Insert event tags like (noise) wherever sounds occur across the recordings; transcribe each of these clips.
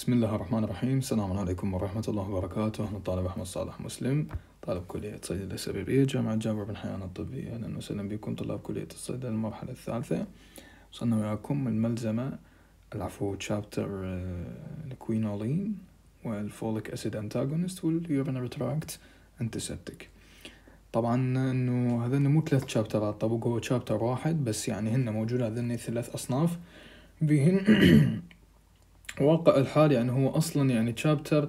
بسم الله الرحمن الرحيم السلام عليكم ورحمة الله وبركاته أنا الطالب أحمد صالح مسلم طالب كلية صيدلة سببية جامعة جابر بن حيان الطبية أهلا وسهلا بكم طلاب كلية الصيدلة المرحلة الثالثة وصلنا وياكم الملزمة العفو تشابتر الكوينولين والفوليك أسيد أنتاغونست واليورين ريتراكت أنتسبتيك طبعا انه هذن مو ثلاث شابترات طب هو شابتر واحد بس يعني هن موجود هذن ثلاث اصناف بهن واقع الحال يعني هو اصلا يعني تشابتر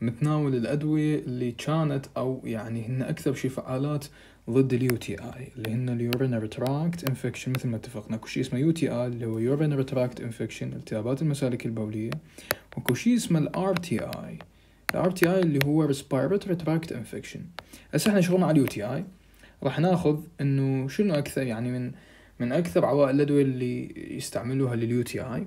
متناول الادويه اللي كانت او يعني هن اكثر شيء فعالات ضد اليو تي اي اللي هن اليورينري تراكت انفكشن مثل ما اتفقنا اكو شيء اسمه يو تي اي اللي هو يورينري تراكت انفكشن التهابات المسالك البوليه واكو شيء اسمه الار تي اي الار تي اي اللي هو ريسبيراتوري تراكت انفكشن هسه احنا شغلنا على اليو تي اي راح ناخذ انه شنو اكثر يعني من من اكثر عوائل الادويه اللي يستعملوها لليو تي اي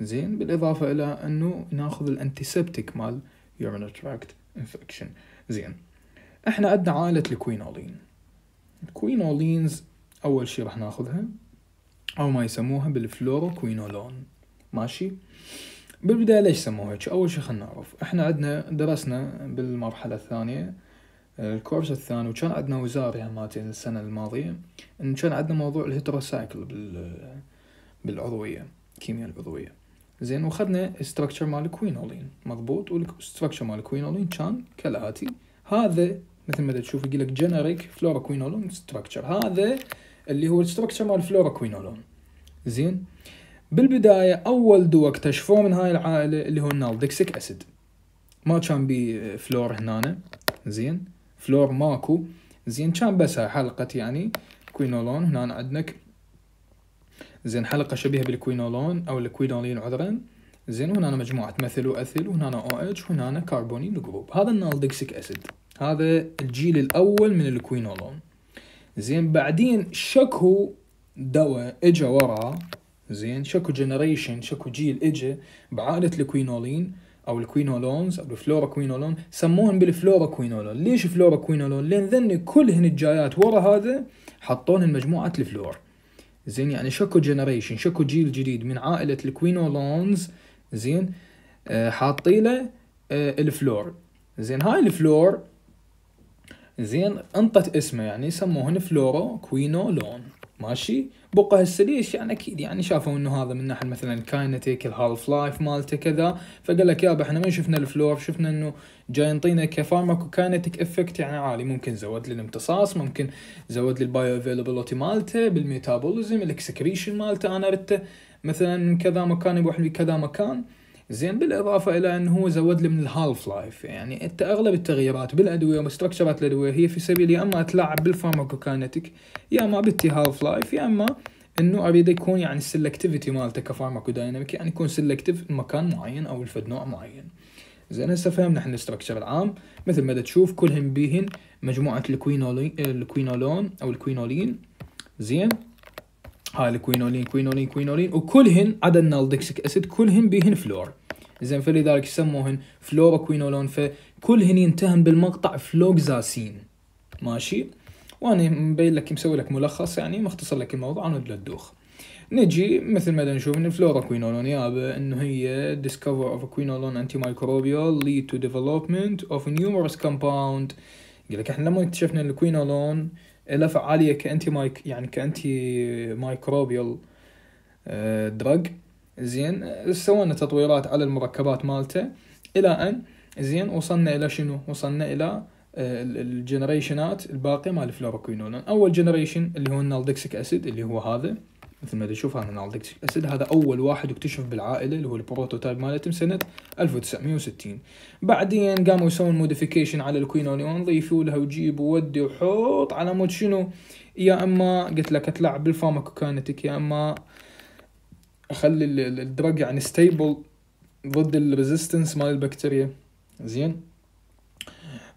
زين بالاضافه الى انه ناخذ الانتيسبتيك مال urinary tract infection زين احنا عندنا عائله الكوينولين الكوينولينز اول شيء راح ناخذها او ما يسموها بالفلوروكوينولون ماشي بالبدايه ليش سموها هيك اول شيء خلنا نعرف احنا عندنا درسنا بالمرحله الثانيه الكورس الثاني وكان عندنا وزارة يعني مالتي السنة الماضية إن كان عندنا موضوع الهيتروسايكل بال بالعضوية الكيمياء العضوية زين وخذنا structure مال الكوينولين مضبوط والستركتشر مال الكوينولين كان كالاتي هذا مثل ما تشوف يقول لك generic fluoroquinolone structure هذا اللي هو الستراكشر مال فلورا زين بالبداية أول دواء اكتشفوه من هاي العائلة اللي هو النالدكسيك أسيد ما كان بي فلور هنا زين فلور ماكو زين كان بس حلقة يعني كوينولون هنا عندك زين حلقة شبيهة بالكوينولون أو الكوينولين عذرا زين وهنا مجموعة مثل وأثل وهنا أو اتش وهنا كربونيل جروب هذا النالدكسيك أسيد هذا الجيل الأول من الكوينولون زين بعدين شكو دواء اجا ورا زين شكو جنريشن شكو جيل اجا بعائلة الكوينولين او الكوينولونز او الفلورا كوينولون سموهم بالفلورا كوينولون ليش فلورا كوينولون لان ذن كلهن الجايات ورا هذا حطون مجموعة الفلور زين يعني شكو جنريشن شكو جيل جديد من عائله الكوينولونز زين آه حاطين له آه الفلور زين هاي الفلور زين انطت اسمه يعني سموهن فلورو كوينولون ماشي آه بقى هسه ليش يعني اكيد يعني شافوا انه هذا من ناحيه مثلا الكاينتيك الهالف لايف مالته كذا فقال لك يابا احنا ما شفنا الفلور شفنا انه جاي ينطينا كفارماكو كاينتيك افكت يعني عالي ممكن زود لي الامتصاص ممكن زود لي البايو افيلابيلتي مالته بالميتابوليزم الاكسكريشن مالته انا رته مثلا من كذا مكان يروح لكذا مكان زين بالاضافه الى انه هو زود لي من الهالف لايف يعني انت اغلب التغييرات بالادويه ومستركشرات الادويه هي في سبيل يا اما اتلاعب بالفارماكوكاينتيك يا اما بتي هالف لايف يا اما انه اريد يكون يعني السلكتيفيتي مالته كفارماكودايناميك يعني يكون سلكتيف مكان معين او الفد نوع معين زين هسه فهمنا احنا الاستركشر العام مثل ما تشوف كلهم بيهن مجموعه الكوينولين الكوينولون او الكوينولين زين هاي الكوينولين كوينولين كوينولين وكلهن عدا النالدكسيك اسيد كلهن بيهن فلور زين فلذلك يسموهن فلورا كوينولون فكلهن ينتهن بالمقطع فلوكزاسين ماشي وانا مبين لك مسوي لك ملخص يعني مختصر لك الموضوع عن الدوخ نجي مثل ما نشوف ان الفلورا كوينولون يابا انه هي discover of a quinolone antimicrobial lead to development of numerous compound يقول لك احنا لما اكتشفنا الكوينولون له فعاليه كانتي مايك يعني كانتي مايكروبيال دراج آه، زين سوينا تطويرات على المركبات مالته الى ان زين وصلنا الى شنو وصلنا الى آه، الجنريشنات الباقيه مال الفلوروكوينولون اول جنريشن اللي هو النالدكسيك اسيد اللي هو هذا مثل ما تشوف هذا نالدكتيك اسيد هذا اول واحد اكتشف بالعائله اللي هو البروتوتايب مالتهم سنه 1960 بعدين قاموا يسوون موديفيكيشن على الكوينونيون ضيفوا لها وجيب وودي وحط على مود شنو يا اما قلت لك تلعب بالفارماكوكاينتيك يا اما اخلي الدرج يعني ستيبل ضد الريزيستنس مال البكتيريا زين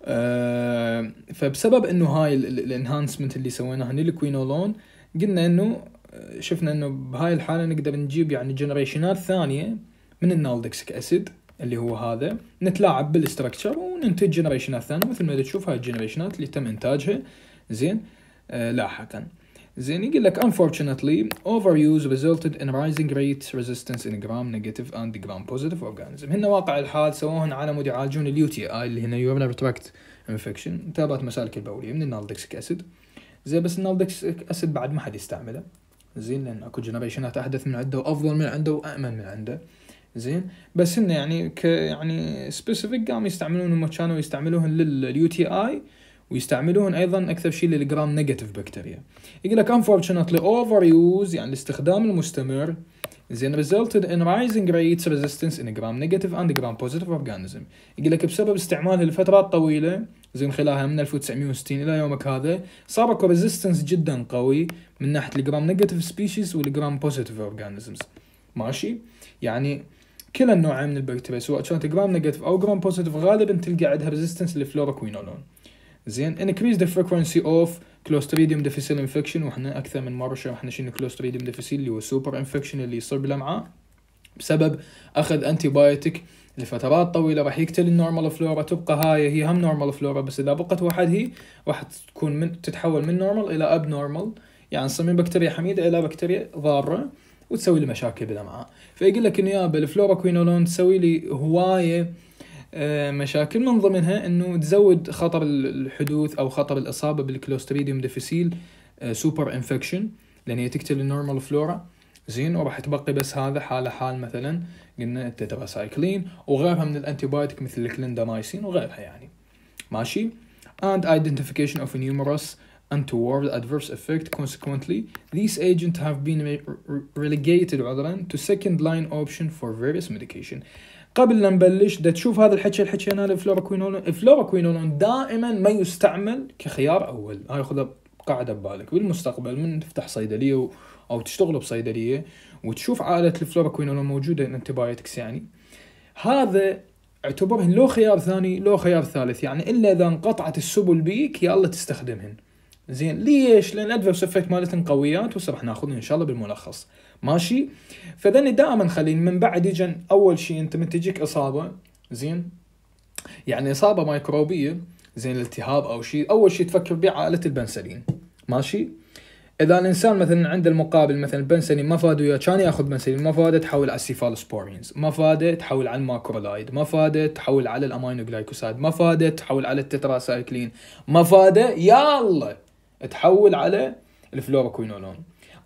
أه فبسبب انه هاي الانهانسمنت اللي سويناها للكوينولون قلنا انه شفنا انه بهاي الحاله نقدر نجيب يعني جنريشنات ثانيه من النالدكسك اسيد اللي هو هذا نتلاعب بالاستراكشر وننتج جنريشنات ثانيه مثل ما تشوف هاي الجنريشنات اللي تم انتاجها زين آه، لاحقا زين يقول لك unfortunately overuse resulted in rising rates resistance in gram negative and gram positive organism هنا واقع الحال سووهن على مود يعالجون اليو تي اي اللي هنا urinary tract infection تابعت مسالك البوليه من النالدكسك اسيد زين بس النالدكسك اسيد بعد ما حد يستعمله زين لان اكو جنريشنات احدث من عنده وافضل من عنده وامن من عنده زين بس انه يعني ك يعني سبيسيفيك قام يستعملون هم كانوا يستعملوهن لليو تي اي ويستعملون ايضا اكثر شيء للجرام نيجاتيف بكتيريا يقول لك انفورشنتلي over use يعني الاستخدام المستمر زين resulted in rising rates resistance in gram negative and gram positive organism يقول لك بسبب استعمالها لفترات طويلة زين خلالها من 1960 إلى يومك هذا صار اكو resistance جدا قوي من ناحية الجرام نيجاتيف سبيشيز والجرام بوزيتيف اورجانيزمز ماشي يعني كلا النوعين من البكتيريا سواء كانت جرام نيجاتيف أو جرام بوزيتيف غالبا تلقى عندها resistance للفلوروكوينولون زين increase the frequency of clostridium difficile infection واحنا اكثر من مره شرحنا شنو clostridium difficile اللي هو سوبر انفكشن اللي يصير بالامعاء بسبب اخذ انتي بايوتيك لفترات طويله راح يقتل النورمال فلورا تبقى هاي هي هم نورمال فلورا بس اذا بقت واحد هي راح تكون من تتحول من نورمال الى اب نورمال يعني تصير من بكتيريا حميده الى بكتيريا ضاره وتسوي لي مشاكل بالامعاء فيقول لك انه يا بالفلورا كوينولون تسوي لي هوايه آه، مشاكل من ضمنها انه تزود خطر الحدوث او خطر الاصابه بالكلوستريديوم ديفيسيل سوبر انفكشن لان هي تقتل النورمال فلورا زين وراح تبقي بس هذا حاله حال مثلا قلنا التتراسايكلين وغيرها من الانتي بايوتيك مثل الكلندامايسين وغيرها يعني ماشي and identification of numerous untoward adverse effect. Consequently, these agents have been relegated rather than to second line option for various medication. قبل لا نبلش دا تشوف هذا الحكي اللي حكيناه الفلوروكوينولون الفلوروكوينولون دائما ما يستعمل كخيار اول هاي خذها قاعده ببالك بالمستقبل من تفتح صيدليه و... او تشتغل بصيدليه وتشوف عائله الفلوروكوينولون موجوده انتبايتكس يعني هذا اعتبره لو خيار ثاني لو خيار ثالث يعني الا اذا انقطعت السبل بيك يلا تستخدمهن زين ليش؟ لان ادفرس افكت مالتهن قويات وسرح راح ناخذهن ان شاء الله بالملخص. ماشي فذني دائما خليني من بعد يجن اول شيء انت من تجيك اصابه زين يعني اصابه ميكروبيه زين التهاب او شيء اول شيء تفكر به عائله البنسلين ماشي اذا الانسان مثلا عند المقابل مثلا بنسلين ما فاد وياه كان ياخذ بنسلين ما فاد تحول على السيفالوسبورينز ما فاد تحول على الماكرولايد ما فاد تحول على الامينو جلايكوسايد ما فاد تحول على التتراسايكلين ما فاد يلا تحول على الفلوروكوينولون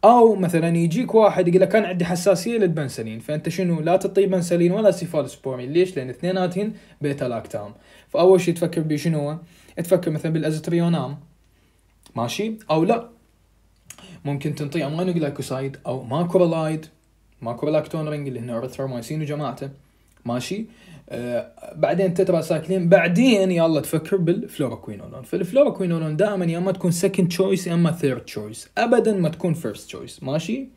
او مثلا يجيك واحد يقول لك انا عندي حساسيه للبنسلين فانت شنو لا تعطيه بنسلين ولا سبورين ليش؟ لان اثنيناتهن بيتا لاكتام فاول شيء تفكر به شنو؟ تفكر مثلا بالازتريونام ماشي او لا ممكن تنطيه جلايكوسايد او ماكرولايد ماكرولاكتون رينج اللي هنا ارثرومايسين وجماعته ماشي آه، بعدين تترا سايكلين بعدين يلا تفكر بالفلوروكوينولون فالفلوروكوينولون دائما يا اما تكون سكند تشويس يا اما ثيرد تشويس ابدا ما تكون فيرست تشويس ماشي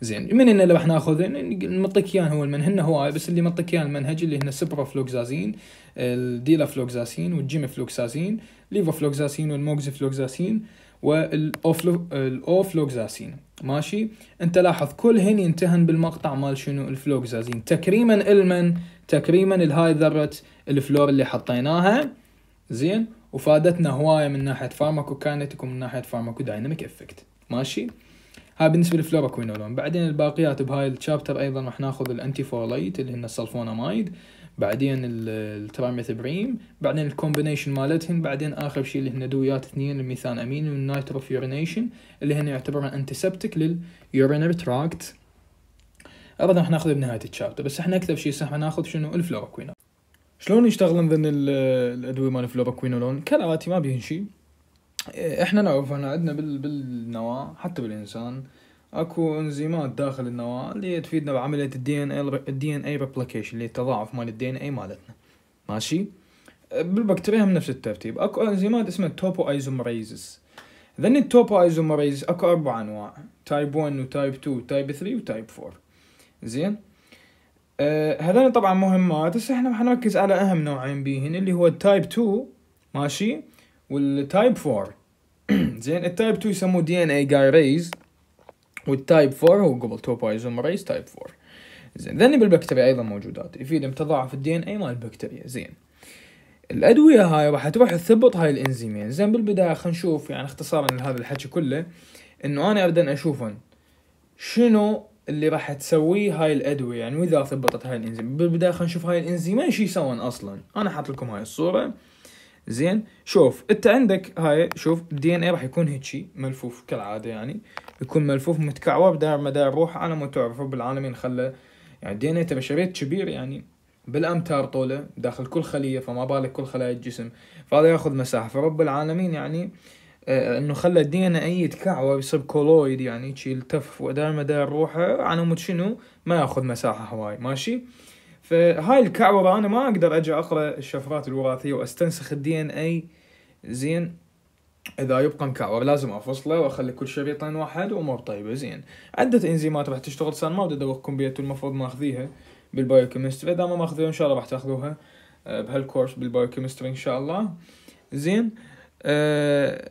زين من اللي راح ناخذ نعطيك اياه هو المنهن هواي بس اللي نعطيك اياه المنهج اللي هن سبروفلوكزازين الديلافلوكزازين والجيمفلوكزازين ليفوفلوكزازين والموكزفلوكزازين والاوفلوكزازين ماشي انت لاحظ كلهن ينتهن بالمقطع مال شنو الفلوكزازين تكريما المن تكريما لهاي ذرة الفلور اللي حطيناها زين وفادتنا هواية من ناحية فارماكوكاينتيك ومن ناحية فارماكودايناميك افكت ماشي هاي بالنسبة كوينولون بعدين الباقيات بهاي الشابتر ايضا راح ناخذ الانتي فوليت اللي هن السلفونامايد بعدين التراميثبريم بعدين الكومبينيشن مالتهم بعدين اخر شيء اللي هن دويات اثنين الميثان امين والنايتروفيورينيشن اللي هن يعتبرون انتسبتك لليورينري تراكت ابدا راح ناخذه بنهايه الشابتر بس احنا اكثر شيء راح ناخذ شنو الفلوروكوينول شلون يشتغلون ذن الادويه مال الفلوراكوينولون كالاتي ما بيهن شيء احنا نعرف ان عندنا بالنواه حتى بالانسان اكو انزيمات داخل النواه اللي تفيدنا بعمليه الدي ان اي الدي ان اي ريبليكيشن اللي التضاعف مال الدي ان اي مالتنا ماشي بالبكتيريا هم نفس الترتيب اكو انزيمات اسمها توبو ايزومريزس ذن التوبو ايزومريز اكو اربع انواع تايب 1 وتايب 2 وتايب 3 وتايب 4 زين أه هذول طبعا مهمات هسه احنا حنركز على اهم نوعين بيهن اللي هو التايب 2 ماشي والتايب 4 (clears throat) زين التايب 2 يسموه دي ان اي جايريز والتايب 4 هو قبل جوبل ريز تايب 4 زين ذني بالبكتيريا ايضا موجودات يفيد تضاعف الدي ان اي مال البكتيريا زين الادويه هاي راح تروح تثبط هاي الانزيمين زين بالبدايه خلينا نشوف يعني اختصارا لهذا الحكي كله انه انا ابدا اشوفهم شنو اللي راح تسويه هاي الادويه يعني واذا ثبتت هاي الانزيم بالبدايه خلينا نشوف هاي الانزيمين شو يسوون اصلا انا حاط لكم هاي الصوره زين شوف انت عندك هاي شوف الدي ان اي راح يكون هيجي ملفوف كالعاده يعني يكون ملفوف متكعوب داير مدار روحه على ما تعرفه بالعالمين خله يعني الدي ان اي تبع شريط كبير يعني بالامتار طوله داخل كل خليه فما بالك كل خلايا الجسم فهذا ياخذ مساحه فرب العالمين يعني آه، انه خلى الدي ان اي يتكعوى يصير كولويد يعني شي يلتف ودائما داير روحه على مود شنو ما ياخذ مساحه هواي ماشي فهاي الكعوره انا ما اقدر اجي اقرا الشفرات الوراثيه واستنسخ الدي ان اي زين اذا يبقى مكعور لازم افصله واخلي كل شريطين واحد وامور طيبه زين عده انزيمات راح تشتغل سان ما ودي ادوقكم بيها المفروض ماخذيها بالبايوكيمستري اذا ما ماخذيها ان شاء الله راح تاخذوها آه، بهالكورس بالبايوكيمستري ان شاء الله زين أه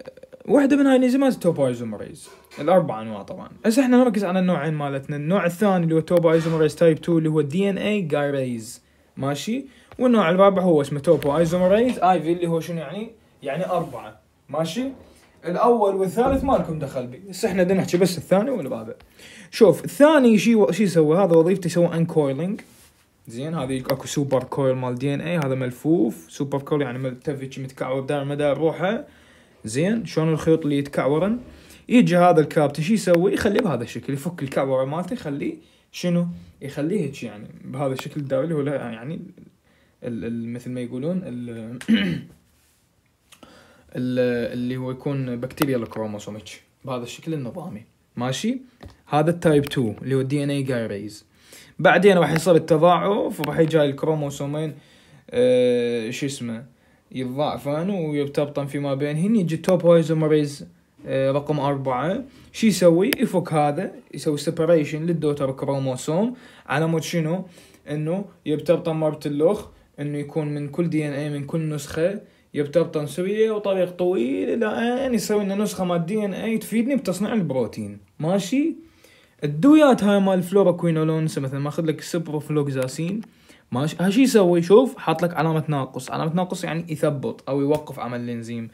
واحدة من هاي يعني الانزيمات التوبايزومريز الأربع أنواع طبعا هسه احنا نركز على النوعين مالتنا النوع الثاني اللي هو توبايزومريز تايب 2 اللي هو دي ان اي جايريز ماشي والنوع الرابع هو اسمه توبايزومريز اي في اللي هو شنو يعني يعني أربعة ماشي الاول والثالث ما لكم دخل بي بس احنا بدنا نحكي بس الثاني والرابع شوف الثاني شيء و... يسوي هذا وظيفته يسوي انكويلينج زين هذه اكو سوبر كويل مال دي ان اي هذا ملفوف سوبر كويل يعني ملتف متكعب دائما مدار روحه زين شلون الخيوط اللي يتكعورن يجي هذا الكابت شو يسوي يخليه بهذا الشكل يفك الكعوره مالته يخليه شنو يخليه هيك يعني بهذا الشكل الدولي هو يعني مثل ما يقولون اللي هو يكون بكتيريا كروموسومك بهذا الشكل النظامي ماشي هذا التايب 2 اللي هو الدي ان اي جايريز بعدين راح يصير التضاعف وراح يجي الكروموسومين آه شو اسمه يتضاعفن ويرتبطن فيما بينهن يجي توب ايزومريز آه، رقم أربعة شو يسوي؟ يفك هذا يسوي سيبريشن للدوتر كروموسوم على مود شنو؟ انه يرتبطن مرة اللخ انه يكون من كل دي ان اي من كل نسخة يرتبطن سوية وطريق طويل الى ان يسوي لنا نسخة مال دي ان اي تفيدني بتصنيع البروتين ماشي؟ الدويات هاي مال فلورا مثلا ماخذ لك السبروفلوكزاسين ماشي ها يسوي يشوف حاط لك علامه ناقص علامه ناقص يعني يثبط او يوقف عمل الانزيم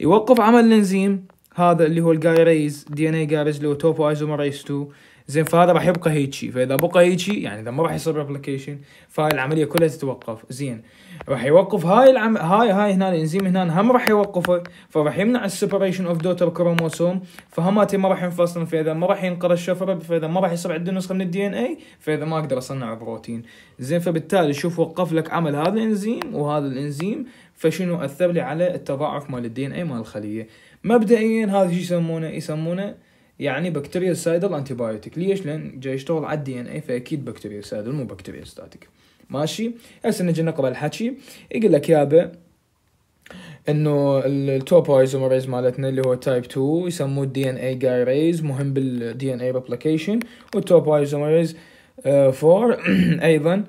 يوقف عمل الانزيم هذا اللي هو الجايريز دي ان اي جايريز لو توبو ايزومريز 2 زين فهذا راح يبقى هيجي فاذا بقى هيجي يعني اذا ما راح يصير ريبليكيشن فالعمليه كلها تتوقف زين راح يوقف هاي العم... هاي هاي هنا الانزيم هنا هم راح يوقفه فراح يمنع السيبريشن اوف دوتر كروموسوم فهماتي ما راح ينفصلن فاذا ما راح ينقر الشفره فاذا ما راح يصير عندي نسخه من الدي ان اي فاذا ما اقدر اصنع بروتين زين فبالتالي شوف وقف لك عمل هذا الانزيم وهذا الانزيم فشنو اثر لي على التضاعف مال الدي ان اي مال الخليه مبدئيا هذا شو يسمونه يسمونه يعني بكتيريا سايدل انتي ليش لان جاي يشتغل على الدي ان اي فاكيد بكتيريا سايدل مو بكتيريا ستاتيك ماشي هسه نجي نقرا الحكي يقول لك يابا انه التوبايزومريز مالتنا اللي هو تايب 2 يسموه دي ان اي ريز مهم بالدي ان اي ريبليكيشن والتوبايزومريز 4 ايضا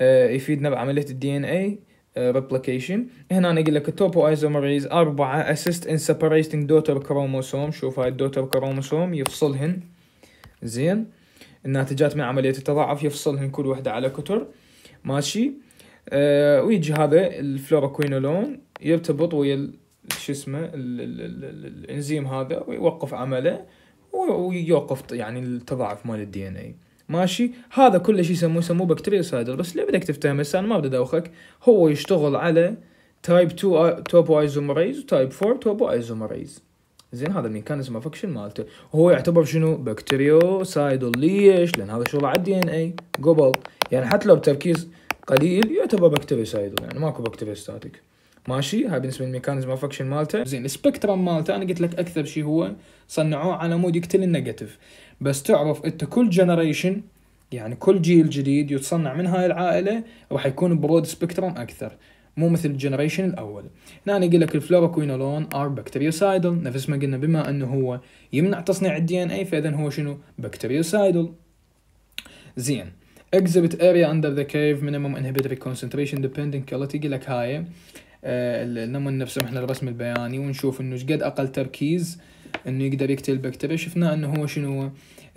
آه، يفيدنا بعمليه الدي ان اي ريبليكيشن هنا اقول لك التوبو 4 اسيست ان سيبريتنج دوتر كروموسوم شوف هاي الدوتر كروموسوم يفصلهن زين الناتجات من عملية التضاعف يفصلهن كل وحدة على كتر ماشي آه ويجي هذا الفلوروكوينولون يرتبط ويا شو اسمه الانزيم هذا ويوقف عمله ويوقف يعني التضاعف مال الدي ان اي ماشي هذا كل شيء يسموه يسموه بكتيريا سايدر بس ليه بدك تفتهم هسه انا ما بدي ادوخك هو يشتغل على تايب 2 توبو ايزومريز وتايب 4 توبو ايزومريز زين هذا الميكانيزم اكشن مالته هو يعتبر شنو بكتيريو سايدل ليش لان هذا شغل على الدي ان اي قبل يعني حتى لو بتركيز قليل يعتبر بكتيريا سايدو يعني ماكو بكتيريا ستاتيك ماشي هاي بالنسبه للميكانيزم اوف اكشن مالته زين السبكترم مالته انا قلت لك اكثر شيء هو صنعوه على مود يقتل النيجاتيف بس تعرف انت كل جنريشن يعني كل جيل جديد يتصنع من هاي العائله راح يكون برود سبكترم اكثر مو مثل الجنريشن الاول هنا انا اقول لك الفلوروكوينولون ار بكتيريوسايدل نفس ما قلنا بما انه هو يمنع تصنيع الدي ان اي فاذا هو شنو بكتيريوسايدل زين exhibit area under the cave minimum inhibitory concentration dependent quality يقول لك هاي آه، النمون نفسه احنا الرسم البياني ونشوف انه قد اقل تركيز انه يقدر يقتل البكتيريا شفنا انه هو شنو هو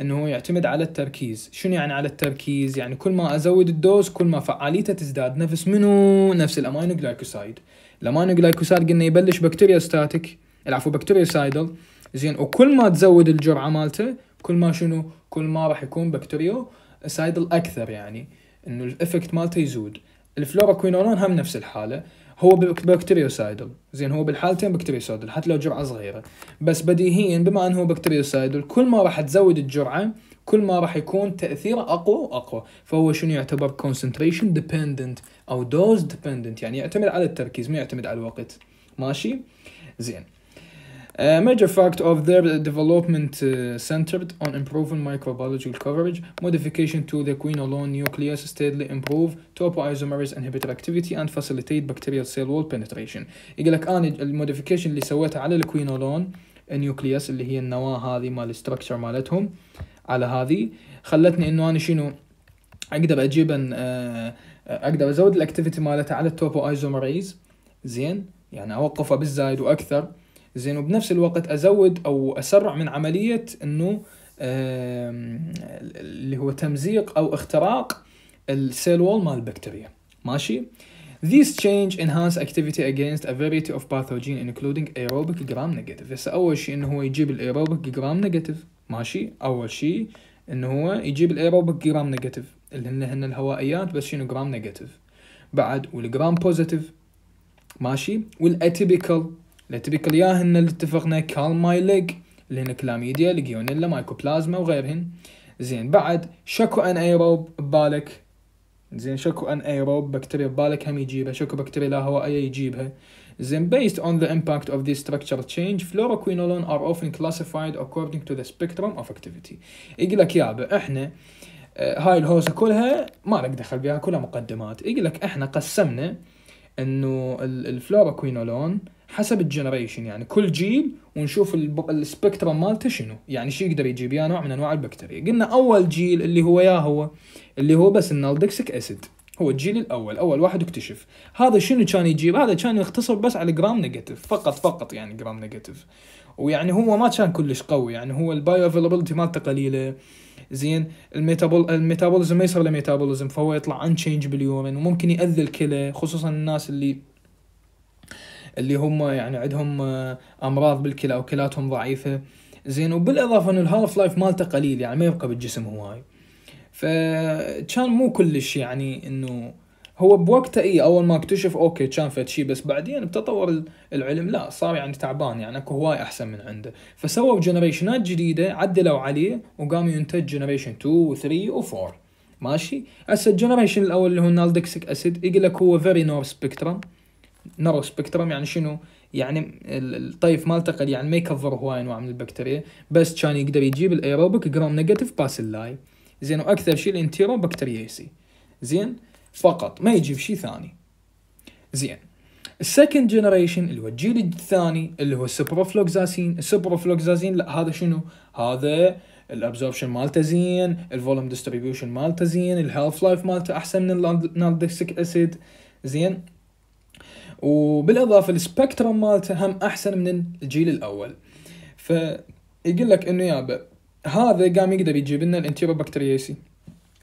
انه هو يعتمد على التركيز شنو يعني على التركيز يعني كل ما ازود الدوز كل ما فعاليته تزداد نفس منو نفس الامينو جلايكوسايد الامينو جلايكوسايد قلنا يبلش بكتيريا ستاتيك العفو بكتيريا سايدل زين وكل ما تزود الجرعه مالته كل ما شنو كل ما راح يكون بكتيريو سايدل اكثر يعني انه الافكت مالته يزود الفلوروكوينولون هم نفس الحاله هو بكتيريوسايدل زين هو بالحالتين بكتيريوسايدل حتى لو جرعه صغيره بس بديهيا بما انه هو بكتيريوسايدل كل ما راح تزود الجرعه كل ما راح يكون تاثيره اقوى واقوى فهو شنو يعتبر كونسنتريشن ديبندنت او دوز ديبندنت يعني يعتمد على التركيز ما يعتمد على الوقت ماشي زين major fact of their development uh, centered on improving microbiological coverage, modification to the quinolone nucleus steadily improve topoisomerase inhibitor activity and facilitate bacterial cell wall penetration. يقول لك انا الموديفيكيشن اللي سويتها على الكوينولون النيوكليوس اللي هي النواه هذه مال الستركشر مالتهم على هذه خلتني انه انا شنو اقدر اجيب اقدر ازود الاكتيفيتي مالتها على التوبو ايزومريز زين يعني اوقفه بالزايد واكثر زين وبنفس الوقت ازود او اسرع من عمليه انه اللي هو تمزيق او اختراق السيل وول مال البكتيريا ماشي These change enhance activity against a variety of pathogen including aerobic gram negative هسه اول شيء انه هو يجيب الايروبيك جرام نيجاتيف ماشي اول شيء انه هو يجيب الايروبيك جرام نيجاتيف اللي هن هن الهوائيات بس شنو جرام نيجاتيف بعد والجرام بوزيتيف ماشي والاتيبيكال نترك الياهن اللي اتفقنا ليج اللي هن كلاميديا ليجيونيلا مايكوبلازما وغيرهن زين بعد شكو ان ايروب ببالك زين شكو ان ايروب بكتيريا ببالك هم يجيبها شكو بكتيريا لا هوائيه يجيبها زين based on the impact of this structural change fluoroquinolone are often classified according to the spectrum of activity يقول لك يابا احنا هاي الهوسه كلها ما لك دخل بها كلها مقدمات يقول لك احنا قسمنا انه الفلوروكوينولون حسب الجنريشن يعني كل جيل ونشوف السبكترم مالته شنو يعني شو يقدر يجيب يا نوع من انواع البكتيريا قلنا اول جيل اللي هو يا هو اللي هو بس النالدكسيك اسيد هو الجيل الاول اول واحد اكتشف هذا شنو كان يجيب هذا كان يختصر بس على جرام نيجاتيف فقط فقط يعني جرام نيجاتيف ويعني هو ما كان كلش قوي يعني هو البايو افيلابيلتي مالته قليله زين الميتابول الميتابوليزم ما يصير له ميتابوليزم فهو يطلع انشينج باليومين وممكن ياذي الكلى خصوصا الناس اللي اللي هم يعني عندهم آه، امراض بالكلى او كلاتهم ضعيفه زين وبالاضافه انه الهالف لايف مالته قليل يعني ما يبقى بالجسم هواي فكان مو كلش يعني انه هو بوقته اي اول ما اكتشف اوكي كان فد شيء بس بعدين بتطور العلم لا صار يعني تعبان يعني اكو هواي احسن من عنده فسووا جنريشنات جديده عدلوا عليه وقام ينتج جنريشن 2 و3 و4 ماشي هسه الجنريشن الاول اللي هو النالدكسيك اسيد يقول لك هو فيري نور سبيكترم نرو سبكترم يعني شنو؟ يعني الطيف مالته قد يعني ما يكفر هواي انواع من البكتيريا بس كان يقدر يجيب الايروبيك جرام نيجاتيف باسيلاي زين واكثر شيء الانتيرو بكتيرياسي زين فقط ما يجيب شيء ثاني زين السكند جنريشن اللي هو الجيل الثاني اللي هو السبروفلوكزاسين السبروفلوكزاسين لا هذا شنو هذا الابزوربشن مالته زين الفوليوم ديستريبيوشن مالته زين الهيلث لايف مالته احسن من النالدكسيك اسيد زين وبالاضافه السبكترم مالته هم احسن من الجيل الاول فيقول لك انه يابا هذا قام يقدر يجيب لنا الانتيرو بكترياسي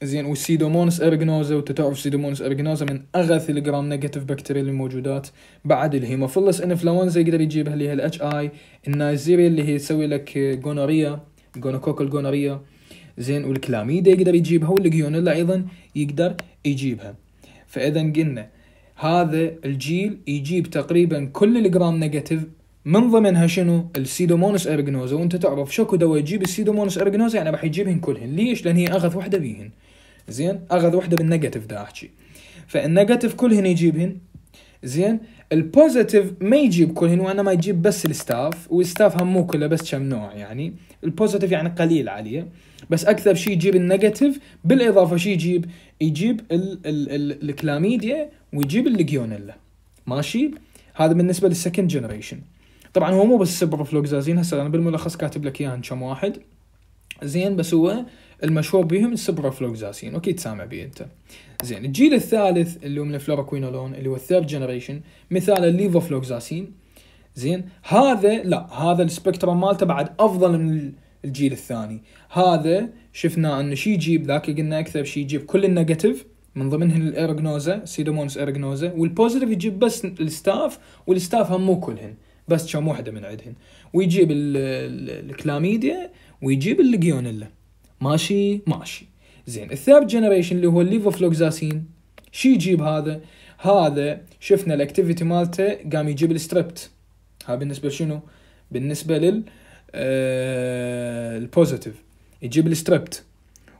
زين والسيدومونس ارجنوزا وانت تعرف سيدومونس ارجنوزا من اغث الجرام نيجاتيف بكتيريا اللي موجودات بعد الهيموفيلس انفلونزا يقدر يجيبها اللي هي الاتش اي النايزيريا اللي هي تسوي لك جونوريا جونوكوكل جونوريا زين والكلاميدا يقدر يجيبها والليجيونيلا ايضا يقدر يجيبها فاذا قلنا هذا الجيل يجيب تقريبا كل الجرام نيجاتيف من ضمنها شنو السيدومونس ارجنوزا وانت تعرف شكو دواء يجيب السيدومونس ارجنوزا يعني راح يجيبهن كلهن ليش لان هي اخذ وحده بيهن زين اخذ وحده بالنيجاتيف دا احكي فالنيجاتيف كلهن يجيبهن زين البوزيتيف ما يجيب كلهن وانما يجيب بس الستاف والستاف هم مو كله بس كم نوع يعني البوزيتيف يعني قليل عليه بس اكثر شيء يجيب النيجاتيف بالاضافه شيء يجيب يجيب الكلاميديا ويجيب الليجيونيلا ماشي هذا بالنسبه للسكند جنريشن طبعا هو مو بس فلوكزازين هسه انا بالملخص كاتب لك اياهم كم واحد زين بس هو المشهور بهم السبروفلوكزازين اوكي تسامع بيه انت زين الجيل الثالث اللي هو من الفلوروكوينولون اللي هو الثيرد جنريشن مثال الليفوفلوكساسين زين هذا لا هذا السبكترم مالته بعد افضل من الجيل الثاني هذا شفنا انه شي يجيب ذاك قلنا اكثر شي يجيب كل النيجاتيف من ضمنهم الايرجنوزا سيدومونس ايرجنوزا والبوزيتيف يجيب بس الستاف والستاف هم مو كلهن بس كم وحده من عندهن ويجيب الكلاميديا ويجيب الليجيونيلا ماشي ماشي زين الثيرد جنريشن اللي هو الليفوفلوكزاسين شو يجيب هذا؟ هذا شفنا الاكتيفيتي مالته قام يجيب الستريبت ها بالنسبه لشنو؟ بالنسبه لل آه، البوزيتيف يجيب الستريبت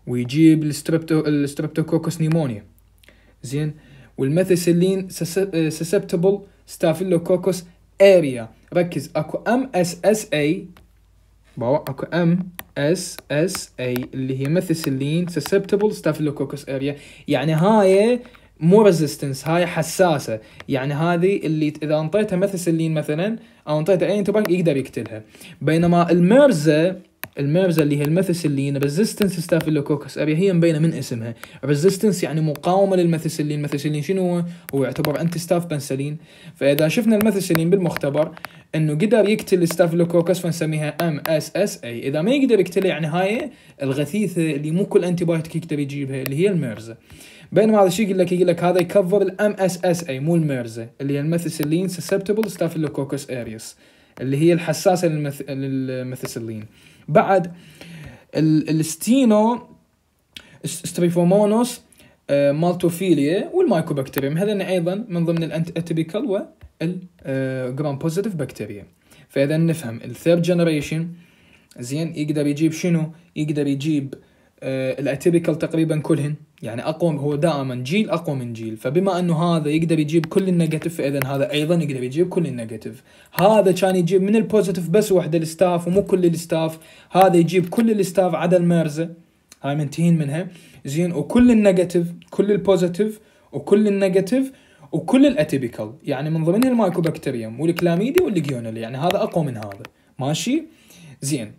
ويجيب الستريبتو الستريبتوكوكس نيمونيا زين والميثيسيلين سسبتبل ستافيلوكوكس اريا ركز اكو ام اس اس اي بقى اكو ام اس اس اي اللي هي ميثيسيلين سسبتبل staphylococcus اريا يعني هاي مو ريزيستنس هاي حساسه يعني هذه اللي اذا انطيتها ميثيسيلين مثلا او انطيتها اي انتباهك يقدر يقتلها بينما الميرزا المرزة اللي هي الميثيسيلين ريزيستنس ستافيلوكوكس ابي هي مبينه من اسمها ريزيستنس يعني مقاومه للميثيسيلين الميثيسيلين شنو هو؟ هو يعتبر انتي ستاف بنسلين فاذا شفنا الميثيسيلين بالمختبر انه قدر يقتل ستافيلوكوكس فنسميها ام اس اس اي اذا ما يقدر يقتلها يعني هاي الغثيثه اللي مو كل انتي بايوتيك يقدر يجيبها اللي هي الميرزا بينما هذا الشيء يقول لك يقول لك هذا يكفر الام اس اس اي مو الميرزا اللي هي الميثيسيلين سسبتبل ستافيلوكوكس اريوس اللي هي الحساسه للمث... للميثيسلين بعد ال... الستينو ستريفومونوس آه، مالتوفيليا والمايكوبكتيريوم هذا ايضا من ضمن الانتيبيكال والجرام بوزيتيف بكتيريا فاذا نفهم الثيرد جنريشن زين يقدر يجيب شنو؟ يقدر يجيب آه آه، الاتيبيكال تقريبا كلهن يعني اقوى هو دائما جيل اقوى من جيل فبما انه هذا يقدر يجيب كل النيجاتيف فاذا هذا ايضا يقدر يجيب كل النيجاتيف هذا كان يجيب من البوزيتيف بس وحده الستاف ومو كل الستاف هذا يجيب كل الستاف عدا المرزه هاي منتهين منها زين وكل النيجاتيف كل البوزيتيف وكل النيجاتيف وكل الاتيبيكال يعني من ضمنها المايكوبكتيريوم والكلاميدي والليجيونيلا يعني هذا اقوى من هذا ماشي زين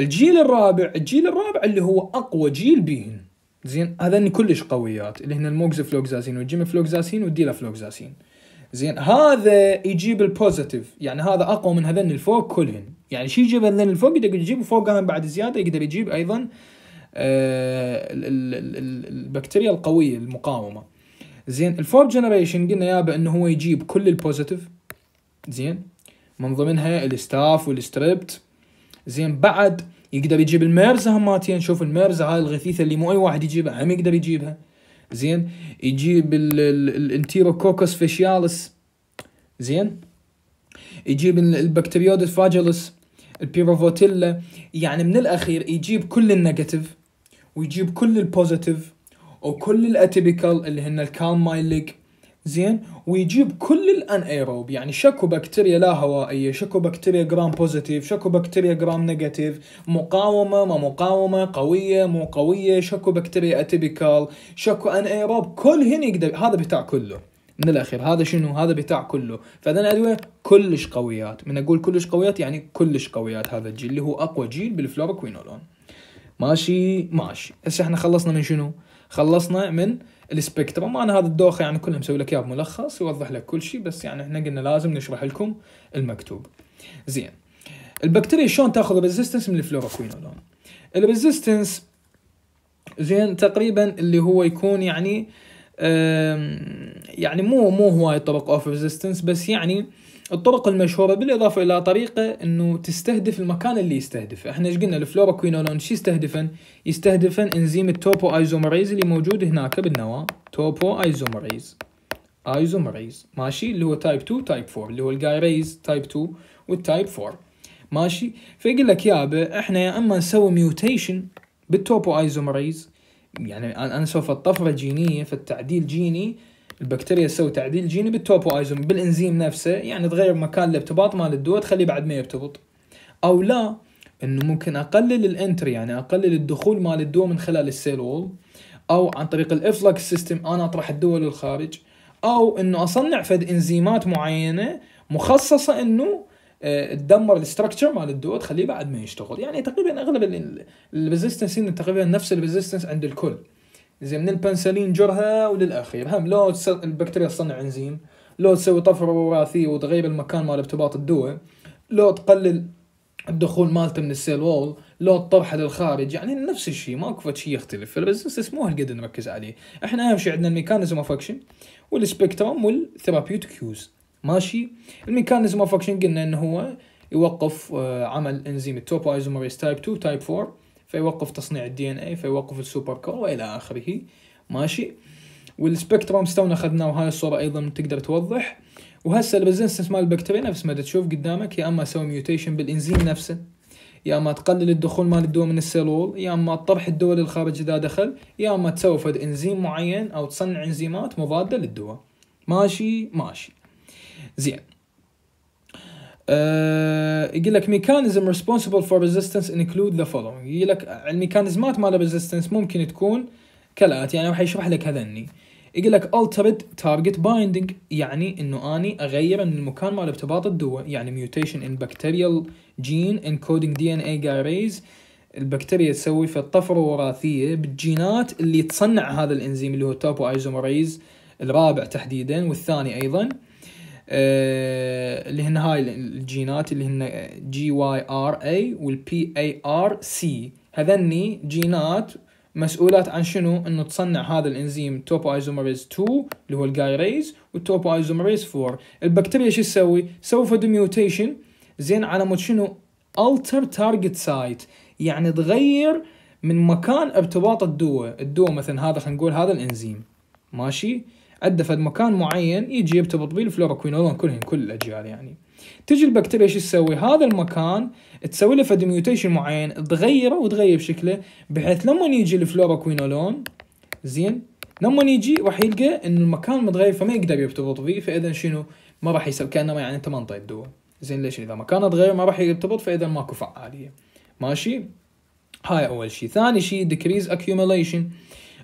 الجيل الرابع الجيل الرابع اللي هو اقوى جيل بيهن زين هذن كلش قويات اللي هن الموكس فلوكزاسين والجيم فلوكزاسين والديلا فلوكزاسين زين هذا يجيب البوزيتيف يعني هذا اقوى من هذن الفوق كلهن يعني شي يجيب هذن الفوق يقدر يجيب فوقهم بعد زياده يقدر يجيب ايضا آه، البكتيريا القويه المقاومه زين الفورب جنريشن قلنا يا انه هو يجيب كل البوزيتيف زين من ضمنها الستاف والستريبت زين بعد يقدر يجيب الميرز هماتين شوف الميرز هاي الغثيثه اللي مو اي واحد يجيبها هم يقدر يجيبها زين يجيب الانتيروكوكوس فيشيالس زين يجيب البكتيريودس فاجلس البيروفوتيلا يعني من الاخير يجيب كل النيجاتيف ويجيب كل البوزيتيف وكل الاتيبيكال اللي هن مايليك زين ويجيب كل الان ايروب يعني شكو بكتيريا لا هوائيه شكو بكتيريا جرام بوزيتيف شكو بكتيريا جرام نيجاتيف مقاومه ما مقاومه قويه مو قويه شكو بكتيريا اتيبيكال شكو ان ايروب كل هنا يقدر هذا بتاع كله من الاخير هذا شنو هذا بتاع كله فاذا الادويه كلش قويات من اقول كلش قويات يعني كلش قويات هذا الجيل اللي هو اقوى جيل بالفلوروكوينولون ماشي ماشي هسه احنا خلصنا من شنو خلصنا من السبيكترم انا هذا الدوخه يعني كلها مسوي لك اياه بملخص يوضح لك كل شيء بس يعني احنا قلنا لازم نشرح لكم المكتوب زين البكتيريا شلون تاخذ ريزيستنس من الفلوروكوينولون الريزيستنس زين تقريبا اللي هو يكون يعني يعني مو مو هواي طرق اوف ريزيستنس بس يعني آه الطرق المشهوره بالاضافه الى طريقه انه تستهدف المكان اللي يستهدفه احنا ايش قلنا الفلوروكوينولون شو يستهدفن يستهدفن انزيم التوبو ايزومريز اللي موجود هناك بالنواه توبو ايزومريز ايزومريز ماشي اللي هو تايب 2 تايب 4 اللي هو الجايريز تايب 2 والتايب 4 ماشي فيقول لك يابا احنا يا اما نسوي ميوتيشن بالتوبو ايزومريز يعني انا سوف الطفره جينيه فالتعديل جيني البكتيريا تسوي تعديل جيني ايزوم بالانزيم نفسه يعني تغير مكان الارتباط مال الدواء تخليه بعد ما يرتبط او لا انه ممكن اقلل الانتري يعني اقلل الدخول مال الدواء من خلال السيل وول او عن طريق الافلكس سيستم انا اطرح الدواء للخارج او انه اصنع فد انزيمات معينه مخصصه انه آه، تدمر الاستراكشر مال الدواء تخليه بعد ما يشتغل يعني تقريبا اغلب الريزستنس تقريبا نفس الريزستنس عند الكل زين من البنسلين جرها وللاخير هم لو البكتيريا تصنع انزيم لو تسوي طفره وراثيه وتغير المكان مال ارتباط الدواء لو تقلل الدخول مالته من السيل وول لو تطرحه للخارج يعني نفس الشيء ماكو شيء يختلف فالبزنس مو هالقد نركز عليه احنا اهم شيء عندنا الميكانيزم اوف اكشن والسبكترم والثيرابيوتيك يوز ماشي الميكانيزم اوف اكشن قلنا انه هو يوقف آه، عمل انزيم التوبايزومريز تايب 2 تايب 4 فيوقف تصنيع الدي ان اي فيوقف السوبر كور والى اخره ماشي والسبكترم تونا اخذناه وهاي الصوره ايضا تقدر توضح وهسه الريزنسنس مال البكتيريا نفس ما تشوف قدامك يا اما اسوي ميوتيشن بالانزيم نفسه يا اما تقلل الدخول مال الدواء من السيلول يا اما تطرح الدواء للخارج اذا دخل يا اما تسوي فد انزيم معين او تصنع انزيمات مضاده للدواء ماشي ماشي زين أه يقول لك ميكانيزم ريسبونسبل فور ريزيستنس انكلود ذا فولوينج يقول لك الميكانيزمات مال resistance ممكن تكون كالآتي يعني راح يشرح لك هذني يقول لك altered target binding يعني انه اني اغير من المكان مال ارتباط الدواء يعني mutation in bacterial gene encoding DNA gyrase البكتيريا تسوي في الطفره وراثيه بالجينات اللي تصنع هذا الانزيم اللي هو توبو ايزومريز الرابع تحديدا والثاني ايضا آه، اللي هن هاي الجينات اللي هن جي واي ار اي والبي اي ار سي هذني جينات مسؤولات عن شنو انه تصنع هذا الانزيم توبو ايزوميريز 2 اللي هو الجايريز والتوبو ايزوميريز 4 البكتيريا شو تسوي تسوي فد ميوتيشن زين على مود شنو التر تارجت سايت يعني تغير من مكان ارتباط الدواء الدواء مثلا هذا خلينا نقول هذا الانزيم ماشي ادى في مكان معين يجي يرتبط به الفلوروكوينولون كلهم كل الاجيال يعني تجي البكتيريا ايش تسوي؟ هذا المكان تسوي له فد ميوتيشن معين تغيره وتغير شكله بحيث لما يجي الفلوروكوينولون زين لما يجي راح يلقى ان المكان متغير فما يقدر يرتبط به فاذا شنو؟ ما راح يسوي كانما يعني انت ما انطيت دواء زين ليش؟ اذا مكانه تغير ما راح يرتبط فاذا ماكو فعاليه ماشي؟ هاي اول شيء، ثاني شيء ديكريز اكيوميليشن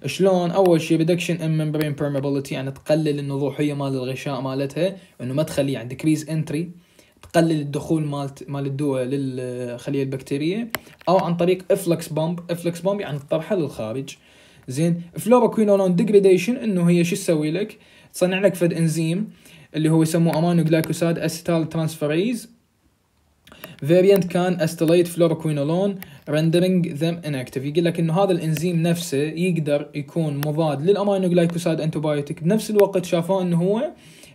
شلون اول شيء بدك شن ام ممبرين permeability يعني تقلل النضوحيه مال الغشاء مالتها انه ما تخليه يعني ديكريز انتري تقلل الدخول مال مال الدواء للخليه البكتيريه او عن طريق افلكس بامب افلكس بامب يعني الطرحه للخارج زين فلوروكوينولون ديجريديشن انه هي شو تسوي لك تصنع لك فد انزيم اللي هو يسموه امانو جلايكوساد اسيتال ترانسفيريز variant كان استليت fluoroquinolone rendering them inactive يقول لك انه هذا الانزيم نفسه يقدر يكون مضاد للامينو جلايكوسايد انتوبايوتيك بنفس الوقت شافوه انه هو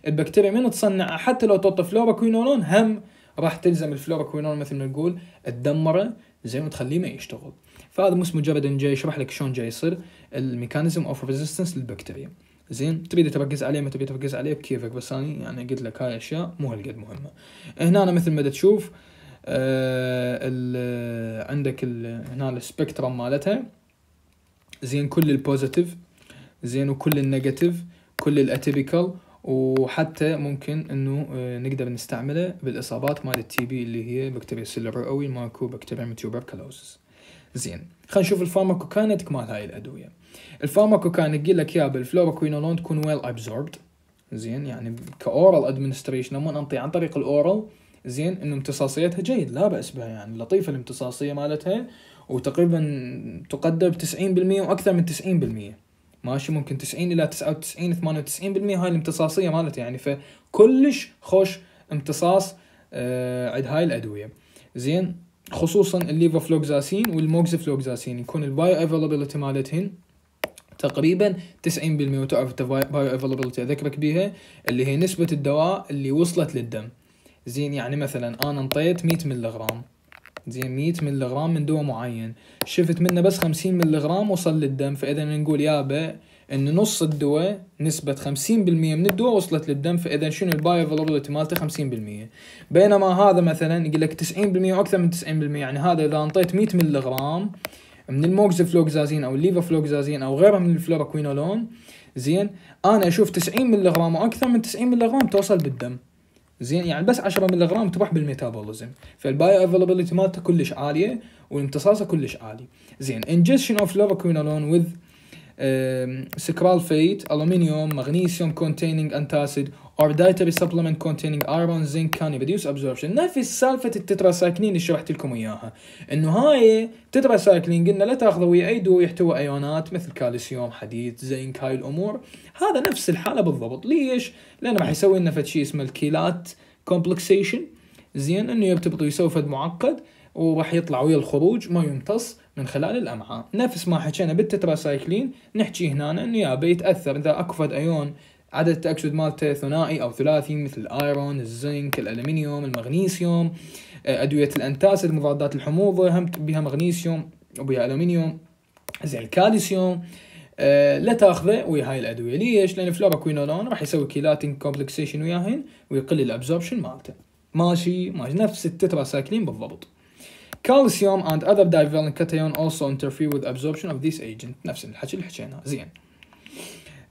البكتيريا من تصنع حتى لو تعطى فلوروكوينولون هم راح تلزم الفلوروكوينولون مثل ما نقول تدمره زي ما تخليه ما يشتغل فهذا مش مجرد ان جاي يشرح لك شلون جاي يصير الميكانيزم اوف ريزيستنس للبكتيريا زين تبي تركز عليه ما تبي تركز عليه بكيفك بس انا يعني قلت لك هاي اشياء مو هالقد مهمه هنا أنا مثل ما تشوف آه عندك هنا السبيكترم مالتها زين كل البوزيتيف زين وكل النيجاتيف كل الاتيبيكال وحتى ممكن انه آه، نقدر نستعمله بالاصابات مال التي بي اللي هي بكتيريا سيلر رئوي ماكو بكتيريا ميتيوبركلوزس زين خلينا نشوف الفارماكوكاينتك مال هاي الادويه الفارماكوكاينتك يقول لك يا بالفلوروكوينولون تكون ويل ابزوربد زين يعني كاورال ادمنستريشن لما انطي عن طريق الاورال زين انه امتصاصيتها جيد لا باس بها يعني لطيفه الامتصاصيه مالتها وتقريبا تقدر ب 90% واكثر من 90% ماشي ممكن 90 الى 99 98% هاي الامتصاصيه مالتها يعني فكلش خوش امتصاص آه، عند هاي الادويه زين خصوصا الليفوفلوكزاسين والموكسفلوكزاسين يكون البايو افيلابيلتي مالتهن تقريبا 90% وتعرف انت بايو افيلابيلتي اذكرك بيها اللي هي نسبه الدواء اللي وصلت للدم زين يعني مثلا انا انطيت 100 ملغرام زين 100 ملغرام من دواء معين شفت منه بس 50 ملغرام وصل للدم فاذا نقول يابا ان نص الدواء نسبة 50% من الدواء وصلت للدم فاذا شنو الباي افيلابيلتي مالته 50% بينما هذا مثلا يقول لك 90% واكثر من 90% يعني هذا اذا انطيت 100 ملغ من الموكزفلوكزازين او الليفافلوكزازين او غيرها من الفلوراكوينولون زين انا اشوف 90 ملغ واكثر من 90 ملغ توصل بالدم زين يعني بس 10 ملغ تروح بالميتابوليزم فالبايو افيلابيلتي مالته كلش عاليه وامتصاصه كلش عالي زين انجكشن اوف فلوراكوينولون وذ سكرال فيت الومنيوم مغنيسيوم كونتيننج انتاسيد اور دايتري سبلمنت كونتيننج ايرون زنك كان reduce ابزوربشن نفس سالفة التتراسايكلين اللي شرحت لكم إياها إنه هاي التتراسايكلين قلنا لا تاخذه ويا أي دواء يحتوي أيونات مثل كالسيوم حديد زنك هاي الأمور هذا نفس الحالة بالضبط ليش؟ لأنه راح يسوي لنا فد شيء اسمه الكيلات كومبلكسيشن زين إنه يرتبط ويسوي فد معقد وراح يطلع ويا الخروج ما يمتص من خلال الامعاء نفس ما حكينا بالتتراسايكلين نحكي هنا انه يا يتاثر اذا اكو فد ايون عدد التأكسد مالته ثنائي أو ثلاثي مثل الآيرون، الزنك، الألمنيوم، المغنيسيوم، آه، أدوية الأنتاسيد، مضادات الحموضة هم بها مغنيسيوم وبها ألمنيوم، زين الكالسيوم، أه لا تاخذه ويا هاي الادويه ليش؟ لان فلوراكوينولون راح يسوي كيلاتين كومبلكسيشن وياهن ويقل الابزوربشن مالته ماشي ماشي نفس التتراسايكلين بالضبط Calcium and other divalent cation also interfere with absorption of this agent نفس الحكي اللي حكيناه زين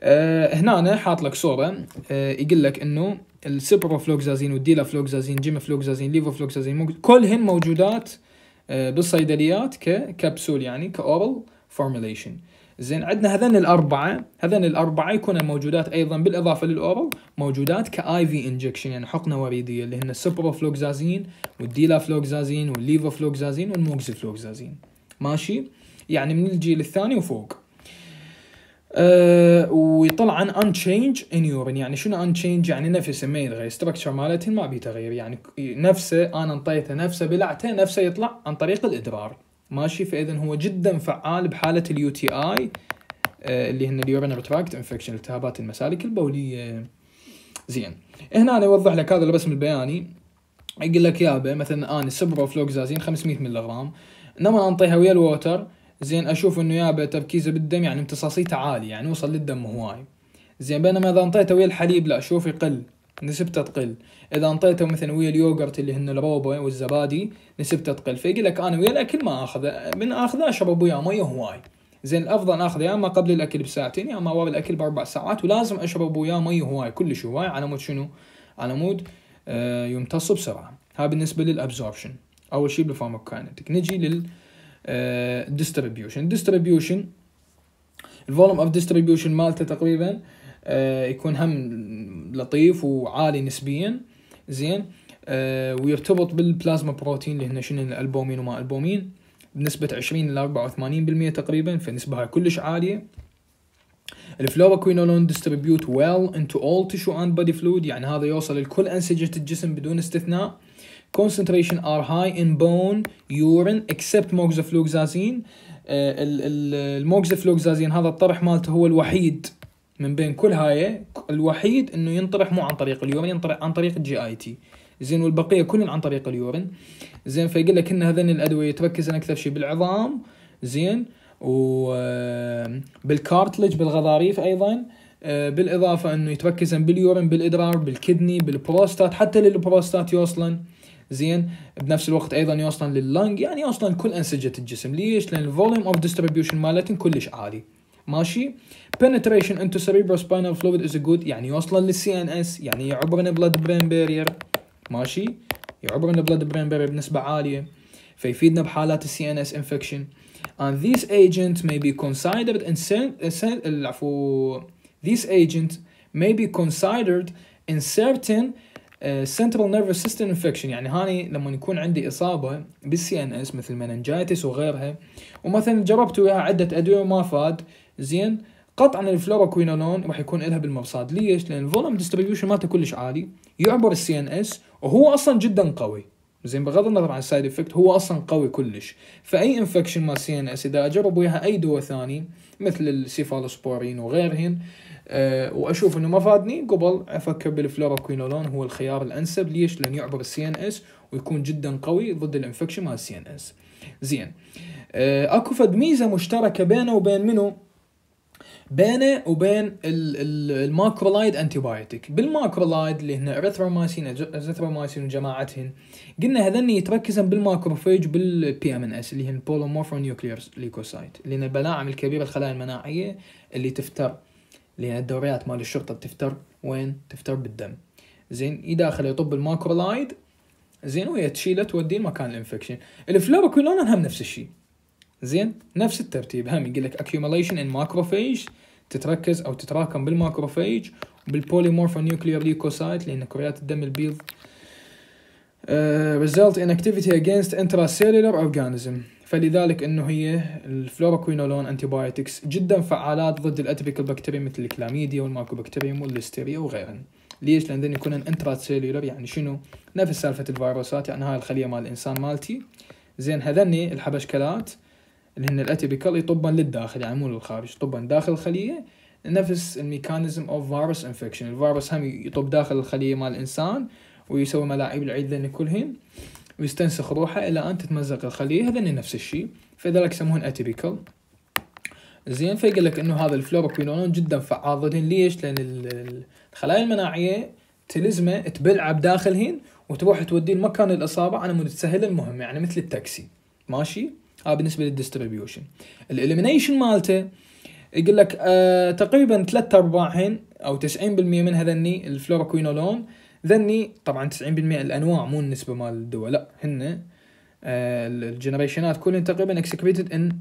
آه، هنا أنا حاط لك صوره آه، يقول لك انه السيبروفلوكزازين والديلافلوكزازين جيمفلوكزازين ليفوفلوكزازين كلهن موجودات آه، بالصيدليات ككبسول يعني كاورال فورميليشن زين عندنا هذين الاربعه هذين الاربعه يكون موجودات ايضا بالاضافه للاورال موجودات كاي في انجكشن يعني حقنه وريديه اللي هن السوبروفلوكزازين والديلافلوكزازين والليفوفلوكزازين والموكسفلوكزازين ماشي يعني من الجيل الثاني وفوق أه ويطلع عن ان تشينج ان يورين يعني شنو ان تشينج يعني نفسه ما يتغير ستراكشر مالتهن ما بيتغير تغيير يعني نفسه انا انطيته نفسه بلعته نفسه يطلع عن طريق الادرار ماشي فاذا هو جدا فعال بحاله اليو تي اي آه، اللي هن اليورين تراكت انفكشن التهابات المسالك البوليه زين هنا أنا اوضح لك هذا الرسم البياني يقول لك يابا مثلا انا فلوكزازين 500 ملغ انما انطيها ويا الووتر زين اشوف انه يابا تركيزه بالدم يعني امتصاصيته عالي يعني وصل للدم هواي زين بينما اذا انطيته ويا الحليب لا اشوف يقل نسبته تقل اذا انطيته مثلا ويا اليوغرت اللي هن الروبه والزبادي نسبته تقل فيقول لك انا ويا الاكل ما اخذه من اخذه اشرب وياه مي هواي زين الافضل اخذه يا اما قبل الاكل بساعتين يا اما ورا الاكل باربع ساعات ولازم اشرب وياه مي هواي كلش هواي على مود شنو؟ على مود آه يمتص بسرعه هذا بالنسبه للابزوربشن اول شيء بالفارماكوكاينتك نجي لل ديستريبيوشن ديستريبيوشن الفولوم اوف ديستريبيوشن مالته تقريبا آه، يكون هم لطيف وعالي نسبيا زين آه، ويرتبط بالبلازما بروتين اللي هنا شنو الالبومين وما البومين بنسبة 20 إلى 84% تقريبا فنسبة هاي كلش عالية الفلوروكوينولون ديستريبيوت ويل انتو اول تشو اند بودي فلويد يعني هذا يوصل لكل انسجة الجسم بدون استثناء concentration are high in bone urine except موكزفلوكزازين آه، الموكزفلوكزازين هذا الطرح مالته هو الوحيد من بين كل هاي الوحيد انه ينطرح مو عن طريق اليورين ينطرح عن طريق الجي اي تي زين والبقيه كلهم عن طريق اليورين زين فيقول لك ان هذين الادويه تركز اكثر شيء بالعظام زين وبالكارتلج آه، بالغضاريف ايضا آه، بالاضافه انه يتركز باليورين بالادرار بالكدني بالبروستات حتى للبروستات يوصلن زين بنفس الوقت ايضا يوصلن لللنج يعني يوصلن كل انسجه الجسم ليش؟ لان الفوليوم اوف ديستربيوشن مالتهم كلش عالي. ماشي penetration into cerebrospinal fluid is good يعني يوصل للسي ان اس يعني يعبر blood brain barrier ماشي يعبر blood brain barrier بنسبة عالية فيفيدنا بحالات السي ان اس انفكشن and these agents may be considered in العفو these agents may be considered in certain uh, central nervous system infection يعني هاني لما يكون عندي اصابه بالسي ان اس مثل مننجايتس وغيرها ومثلا جربت وياها عده ادويه وما فاد زين قطعا الفلوروكوينولون راح يكون لها بالمرصاد ليش؟ لان الفولوم ديستريبيوشن مالته كلش عالي يعبر السي ان اس وهو اصلا جدا قوي زين بغض النظر عن السايد افكت هو اصلا قوي كلش فاي انفكشن مال سي ان اس اذا اجرب وياها اي دواء ثاني مثل السيفالوسبورين وغيرهن أه واشوف انه ما فادني قبل افكر بالفلوروكوينولون هو الخيار الانسب ليش؟ لان يعبر السي ان اس ويكون جدا قوي ضد الانفكشن مال السي ان اس. زين أه اكو فد ميزه مشتركه بينه وبين منو؟ بينه وبين الماكرولايد انتيبايوتيك بالماكرولايد اللي هنا اريثرومايسين ازيثرومايسين وجماعتهن قلنا هذني يتركزن بالماكروفيج بالبي ام ان اس اللي هن نيوكليير ليكوسايت اللي هن البلاعم الكبيره الخلايا المناعيه اللي تفتر هن الدوريات مال الشرطه تفتر وين تفتر بالدم زين يداخل يطب الماكرولايد زين وهي تشيله توديه مكان الانفكشن الفلوروكوينون هم نفس الشيء زين نفس الترتيب هم يقول لك accumulation in macrophage تتركز او تتراكم بالماكروفيج وبالبوليمورفونيوكلير ليكوسايت لان كريات الدم البيض ريزلت آه، result in activity against intracellular organism فلذلك انه هي الفلوروكوينولون انتيبايوتكس جدا فعالات ضد الاتبكال بكتيريا مثل الكلاميديا والمايكوبكتيريوم والليستيريا وغيرهن ليش؟ لان يكون انتراسيلولر يعني شنو؟ نفس سالفه الفيروسات يعني هاي الخليه مال الانسان مالتي زين هذني الحبشكلات اللي هن الاتيبيكال يطبن للداخل يعني مو للخارج طبا داخل الخليه نفس الميكانيزم اوف فيروس انفكشن الفيروس هم يطب داخل الخليه مال الانسان ويسوي ملاعيب العيد لان كلهن ويستنسخ روحه الى ان تتمزق الخليه هذا نفس الشيء فذلك يسمون اتيبيكال زين فيقول لك انه هذا الفلوروكوينون جدا فعال ليش؟ لان الخلايا المناعيه تلزمه تبلعه بداخلهن وتروح توديه لمكان الاصابه على مود تسهل المهمه يعني مثل التاكسي ماشي؟ هذا آه بالنسبه للديستريبيوشن الاليمينيشن مالته يقول لك آه تقريبا ثلاث ارباعهن او 90% من هذني الفلوروكوينولون ذني طبعا 90% الانواع مو النسبه مال الدواء لا هن آه، الجنريشنات كلهن تقريبا اكسكريتد ان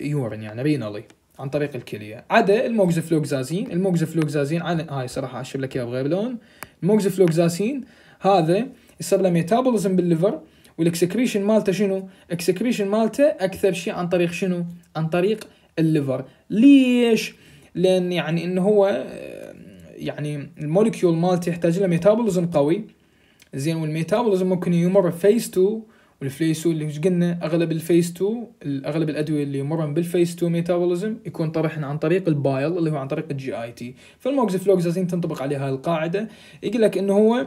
يورين يعني رينالي عن طريق الكليه عدا الموكزفلوكزازين الموكزفلوكزازين هاي صراحه اشر لك اياها بغير لون الموكزفلوكزازين هذا يصير له ميتابوليزم بالليفر والاكسكريشن مالته شنو اكسكريشن مالته اكثر شيء عن طريق شنو عن طريق الليفر ليش لان يعني انه هو يعني الموليكيول مالته يحتاج له ميتابوليزم قوي زين والميتابوليزم ممكن يمر بفيز 2 والفيز 2 اللي قلنا اغلب الفيز 2 اغلب الادويه اللي يمرن بالفيز 2 ميتابوليزم يكون طرحنا عن طريق البايل اللي هو عن طريق الجي اي تي لازم تنطبق عليه هاي القاعده يقول لك انه هو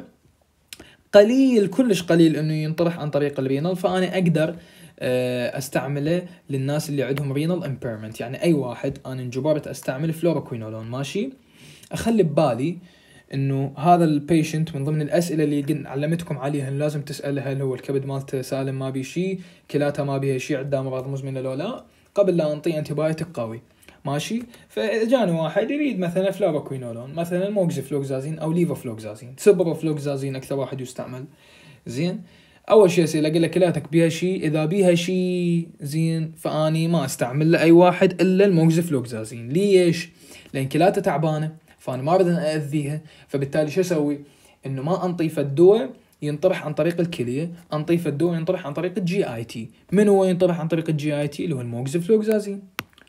قليل كلش قليل انه ينطرح عن طريق الرينال فانا اقدر آه، استعمله للناس اللي عندهم رينال امبيرمنت يعني اي واحد انا انجبرت استعمل فلوروكوينولون ماشي اخلي ببالي انه هذا البيشنت من ضمن الاسئله اللي علمتكم عليها انه لازم تسالها هل هو الكبد مالته سالم ما بي شيء كلاته ما بيها شيء عنده امراض مزمنه لو لا قبل لا انطيه انتبايتك قوي ماشي فاجاني واحد يريد مثلا فلافاكوينولون مثلا فلوكزازين او ليفافلوكزازين فلوكزازين اكثر واحد يستعمل زين اول شيء اسئله اقول لك لا تكبيها شيء اذا بيها شيء زين فاني ما استعمل له اي واحد الا فلوكزازين ليش؟ لان كلاته تعبانه فانا ما اريد ان اذيها فبالتالي شو اسوي؟ انه ما انطيف الدواء ينطرح عن طريق الكليه، انطيف الدواء ينطرح عن طريق الجي اي تي، من هو ينطرح عن طريق الجي اي تي اللي هو فلوكزازين.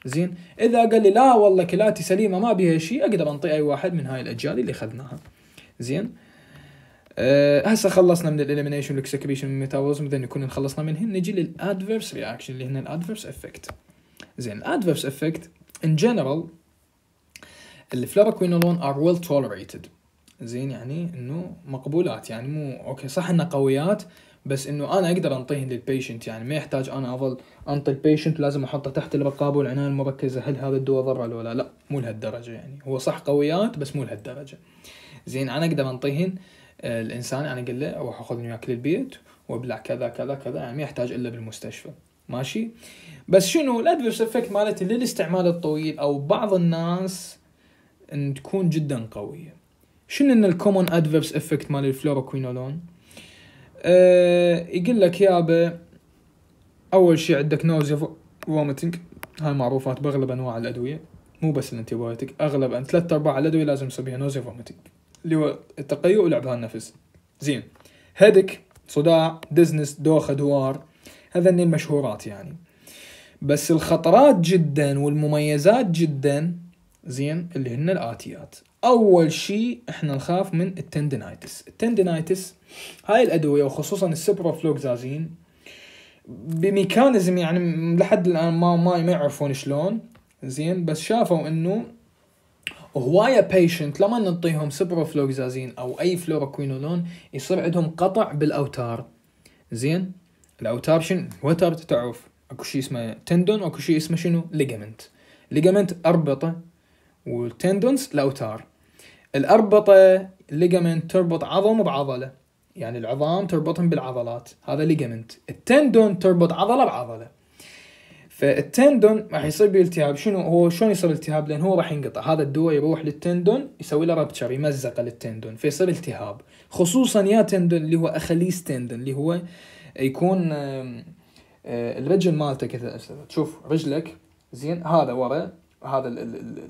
زين اذا قال لي لا والله كلاتي سليمه ما بيها شيء اقدر انطي اي واحد من هاي الاجيال اللي اخذناها زين أه هسه خلصنا من الاليمينيشن والاكسكريشن والميتابوليزم اذا نكون خلصنا منهن نجي للادفيرس رياكشن اللي هن الادفيرس افكت زين الادفيرس افكت ان جنرال الفلوروكوينولون ار ويل توليريتد زين يعني انه مقبولات يعني مو اوكي صح انها قويات بس انه انا اقدر انطيهن للبيشنت يعني ما يحتاج انا اظل انطي البيشنت ولازم احطه تحت الرقابه والعنايه المركزه هل هذا الدواء ضر ولا لا مو لهالدرجه يعني هو صح قويات بس مو لهالدرجه زين انا اقدر انطيهن آه، الانسان انا اقول له اروح اخذ وياك للبيت وابلع كذا كذا كذا يعني ما يحتاج الا بالمستشفى ماشي بس شنو الادفيرس افكت مالتي للاستعمال الطويل او بعض الناس ان تكون جدا قويه شنو ان الكومون ادفيرس افكت مال الفلوروكوينولون أه يقول لك يابا اول شيء عندك نوزيا فومتنج هاي معروفات باغلب انواع الادويه مو بس الانتيبايوتيك اغلب ان ثلاث ارباع الادويه لازم نسميها نوزيا فومتنج اللي هو التقيؤ على النفس زين هيدك صداع دزنس دوخه دوار هذني المشهورات يعني بس الخطرات جدا والمميزات جدا زين اللي هن الاتيات اول شيء احنا نخاف من التندنايتس التندنايتس هاي الادويه وخصوصا السبروفلوكزازين بميكانيزم يعني لحد الان ما ما ما يعرفون شلون زين بس شافوا انه هوايه بيشنت لما نعطيهم سبروفلوكزازين او اي فلوروكوينولون يصير عندهم قطع بالاوتار زين الاوتار شنو وتر تعرف اكو شيء اسمه تندون اكو شيء اسمه شنو ليجامنت ليجامنت اربطه والتندونز الاوتار الاربطه ليجامنت تربط عظم بعضله يعني العظام تربطهم بالعضلات هذا ليجمنت التندون تربط عضله بعضله فالتندون راح يصير به التهاب شنو هو شلون يصير التهاب لان هو راح ينقطع هذا الدواء يروح للتندون يسوي له ربتشر يمزقه للتندون فيصير التهاب خصوصا يا تندون اللي هو اخليس تندون اللي هو يكون آه، الرجل مالته كذا تشوف رجلك زين هذا ورا هذا ال ال ال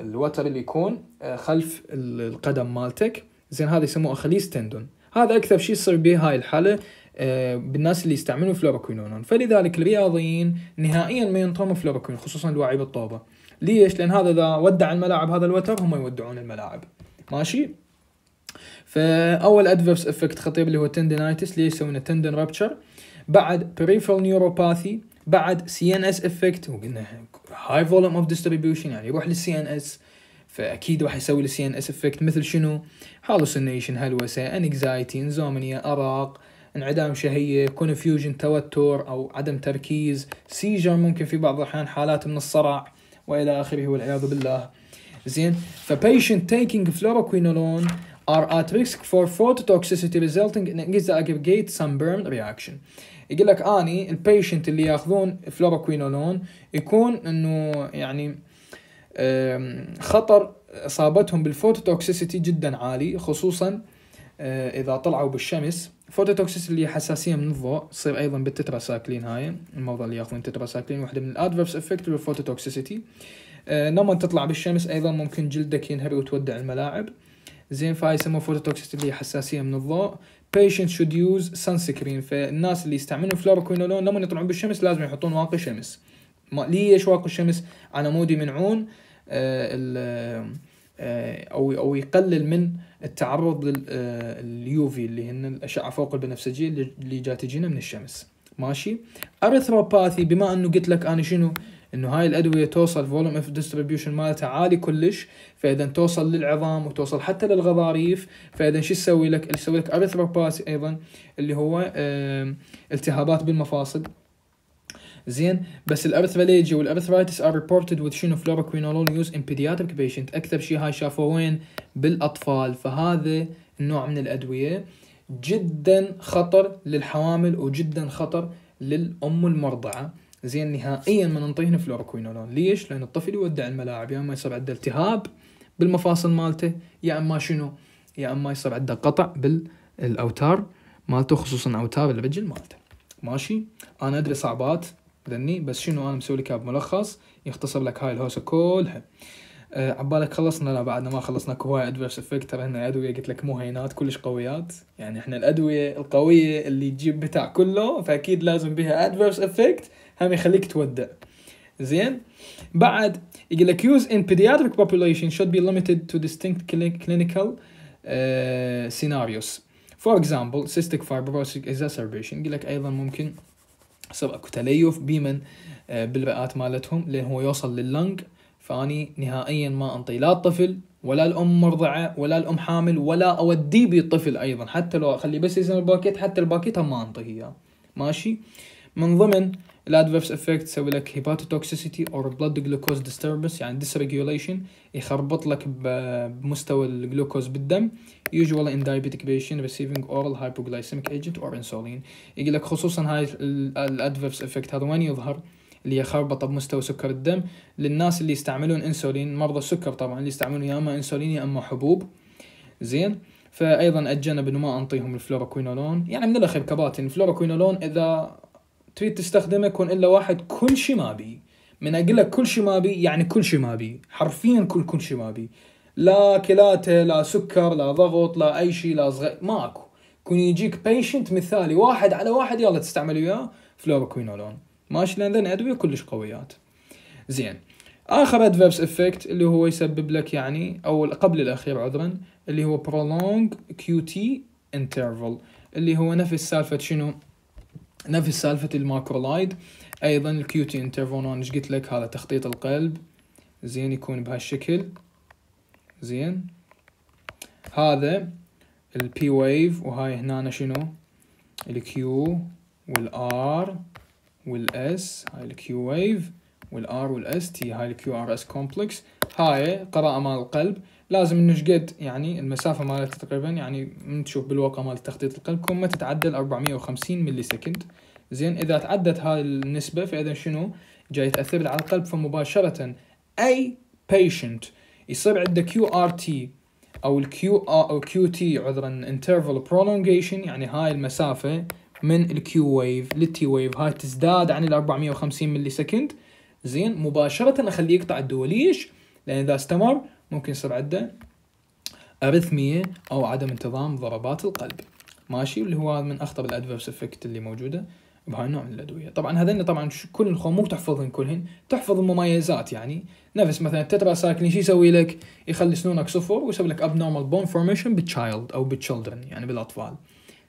الوتر اللي يكون آه، خلف القدم مالتك زين هذا يسموه اخليس تندون هذا اكثر شيء يصير به هاي الحاله آه، بالناس اللي يستعملون فلوروكوينون فلذلك الرياضيين نهائيا ما ينطون فلوروكوين خصوصا الواعي بالطوبه ليش لان هذا اذا ودع الملاعب هذا الوتر هم يودعون الملاعب ماشي فاول ادفيرس افكت خطير اللي هو تندنايتس ليش يسوون تندن رابتشر بعد بريفرال نيوروباثي بعد سي ان اس افكت وقلنا هاي فولوم اوف ديستريبيوشن يعني يروح للسي ان اس فاكيد راح يسوي لي سي ان اس افكت مثل شنو هالوسينيشن هلوسه انكزايتي انزومنيا ارق انعدام شهيه كونفيوجن توتر او عدم تركيز سيجر ممكن في بعض الاحيان حالات من الصرع والى اخره والعياذ بالله زين فبيشنت تيكينج فلوروكوينولون are at risk for phototoxicity resulting in aggregate sunburn reaction يقول لك اني البيشنت اللي ياخذون فلوروكوينولون يكون انه يعني خطر اصابتهم بالفوتوتوكسيسيتي جدا عالي خصوصا آه، اذا طلعوا بالشمس فوتوتوكسيس اللي حساسيه من الضوء تصير ايضا بالتتراساكلين هاي الموضوع اللي ياخذون تتراساكلين واحده من الادفيرس افكت بالفوتوتوكسيسيتي لما آه، تطلع بالشمس ايضا ممكن جلدك ينهري وتودع الملاعب زين فهاي يسموها فوتوتوكسيس اللي حساسيه من الضوء شود should use sunscreen فالناس اللي يستعملون فلوروكوينولون لما يطلعون بالشمس لازم يحطون واقي شمس ما ليش واقي الشمس على مود يمنعون آه، آه، او او يقلل من التعرض لليوفي آه، اللي هن الاشعه فوق البنفسجيه اللي جات تجينا من الشمس ماشي ارثروباثي بما انه قلت لك انا شنو انه هاي الادويه توصل فولوم اف ديستريبيوشن مالتها عالي كلش فاذا توصل للعظام وتوصل حتى للغضاريف فاذا شو تسوي لك؟ تسوي لك ارثروباثي ايضا اللي هو التهابات بالمفاصل زين بس الارثراليجيا والارثرايتس ار ريبورتد وذ شنو فلوروكوينولون يوز ان بيدياتريك بيشنت اكثر شيء هاي شافوه وين بالاطفال فهذا النوع من الادويه جدا خطر للحوامل وجدا خطر للام المرضعه زين نهائيا ما ننطيهن فلوروكوينولون ليش لان الطفل يودع الملاعب يا اما يصير عنده التهاب بالمفاصل مالته يا اما شنو يا اما يصير عنده قطع بالاوتار مالته خصوصا اوتار الرجل مالته ماشي انا ادري صعبات ذني بس شنو انا مسوي لك ملخص يختصر لك هاي الهوسه كلها أه عبالك خلصنا لا بعدنا ما خلصنا كواي ادفيرس افكت ترى هنا الادويه قلت لك مو هينات كلش قويات يعني احنا الادويه القويه اللي تجيب بتاع كله فاكيد لازم بها ادفيرس افكت هم يخليك تودع زين بعد يقول لك use in pediatric population should be limited to distinct clinical سيناريوز أه، scenarios for example cystic fibrosis exacerbation يقول لك ايضا ممكن اكو تليف بمن آه، بالبيئات مالتهم لين هو يوصل لللنج فاني نهائيا ما انطي لا الطفل ولا الام مرضعه ولا الام حامل ولا اوديه بي الطفل ايضا حتى لو اخليه بس يزن الباكيت حتى الباكيت ما انطيه اياه ماشي من ضمن الادفيرس افكت يسوي لك هيباتوتوكسيسيتي اور بلاد جلوكوز ديستربنس يعني ديسريجوليشن يخربط لك بمستوى الجلوكوز بالدم يوجوال in diabetic patient receiving oral hypoglycemic agent or insulin يقول لك خصوصا هاي الادفيرس افكت هذا وين يظهر اللي يخربط بمستوى سكر الدم للناس اللي يستعملون انسولين مرضى السكر طبعا اللي يستعملون يا اما انسولين يا اما حبوب زين فايضا اتجنب انه ما انطيهم الفلوروكوينولون يعني من الاخير كباتن الفلوروكوينولون اذا تريد تستخدمه يكون الا واحد كل شيء ما بي من اقول لك كل شيء ما بي يعني كل شيء ما بي حرفيا كل كل شيء ما بي لا كلاته لا سكر لا ضغط لا اي شيء لا صغير ماكو يكون يجيك بيشنت مثالي واحد على واحد يلا تستعمل وياه فلوروكوينولون ماشي لان ذن ادويه كلش قويات زين اخر ادفيرس افكت اللي هو يسبب لك يعني او قبل الاخير عذرا اللي هو برولونج كيو تي انترفل اللي هو نفس سالفه شنو نفس سالفة الماكرولايد أيضا الكيوتي انترفونون ايش قلت لك هذا تخطيط القلب زين يكون بهالشكل زين هذا البي ويف وهاي هنا شنو الكيو والار والاس هاي الكيو ويف والار والاس تي هاي الكيو ار اس كومبلكس هاي قراءة مال القلب لازم انه شقد يعني المسافه مالته تقريبا يعني من تشوف بالواقع مال تخطيط القلب كون ما تتعدى 450 ملي سكند زين اذا تعدت هاي النسبه فاذا شنو جاي تاثر على القلب فمباشره اي بيشنت يصير عنده كيو ار تي او الكيو ار آه، او كيو تي عذرا انترفال برولونجيشن يعني هاي المسافه من الكيو ويف للتي ويف هاي تزداد عن ال 450 ملي سكند زين مباشره اخليه يقطع الدول ليش؟ لان اذا استمر ممكن يصير عنده ارثميه او عدم انتظام ضربات القلب ماشي اللي هو من اخطر الادفيرس افكت اللي موجوده بهاي النوع من الادويه طبعا هذين طبعا كل الخوم مو تحفظهم كلهن تحفظ المميزات يعني نفس مثلا التترا سايكلين شو يسوي لك يخلي سنونك صفر ويسوي لك اب نورمال بون فورميشن بالتشايلد او بالتشلدرن يعني بالاطفال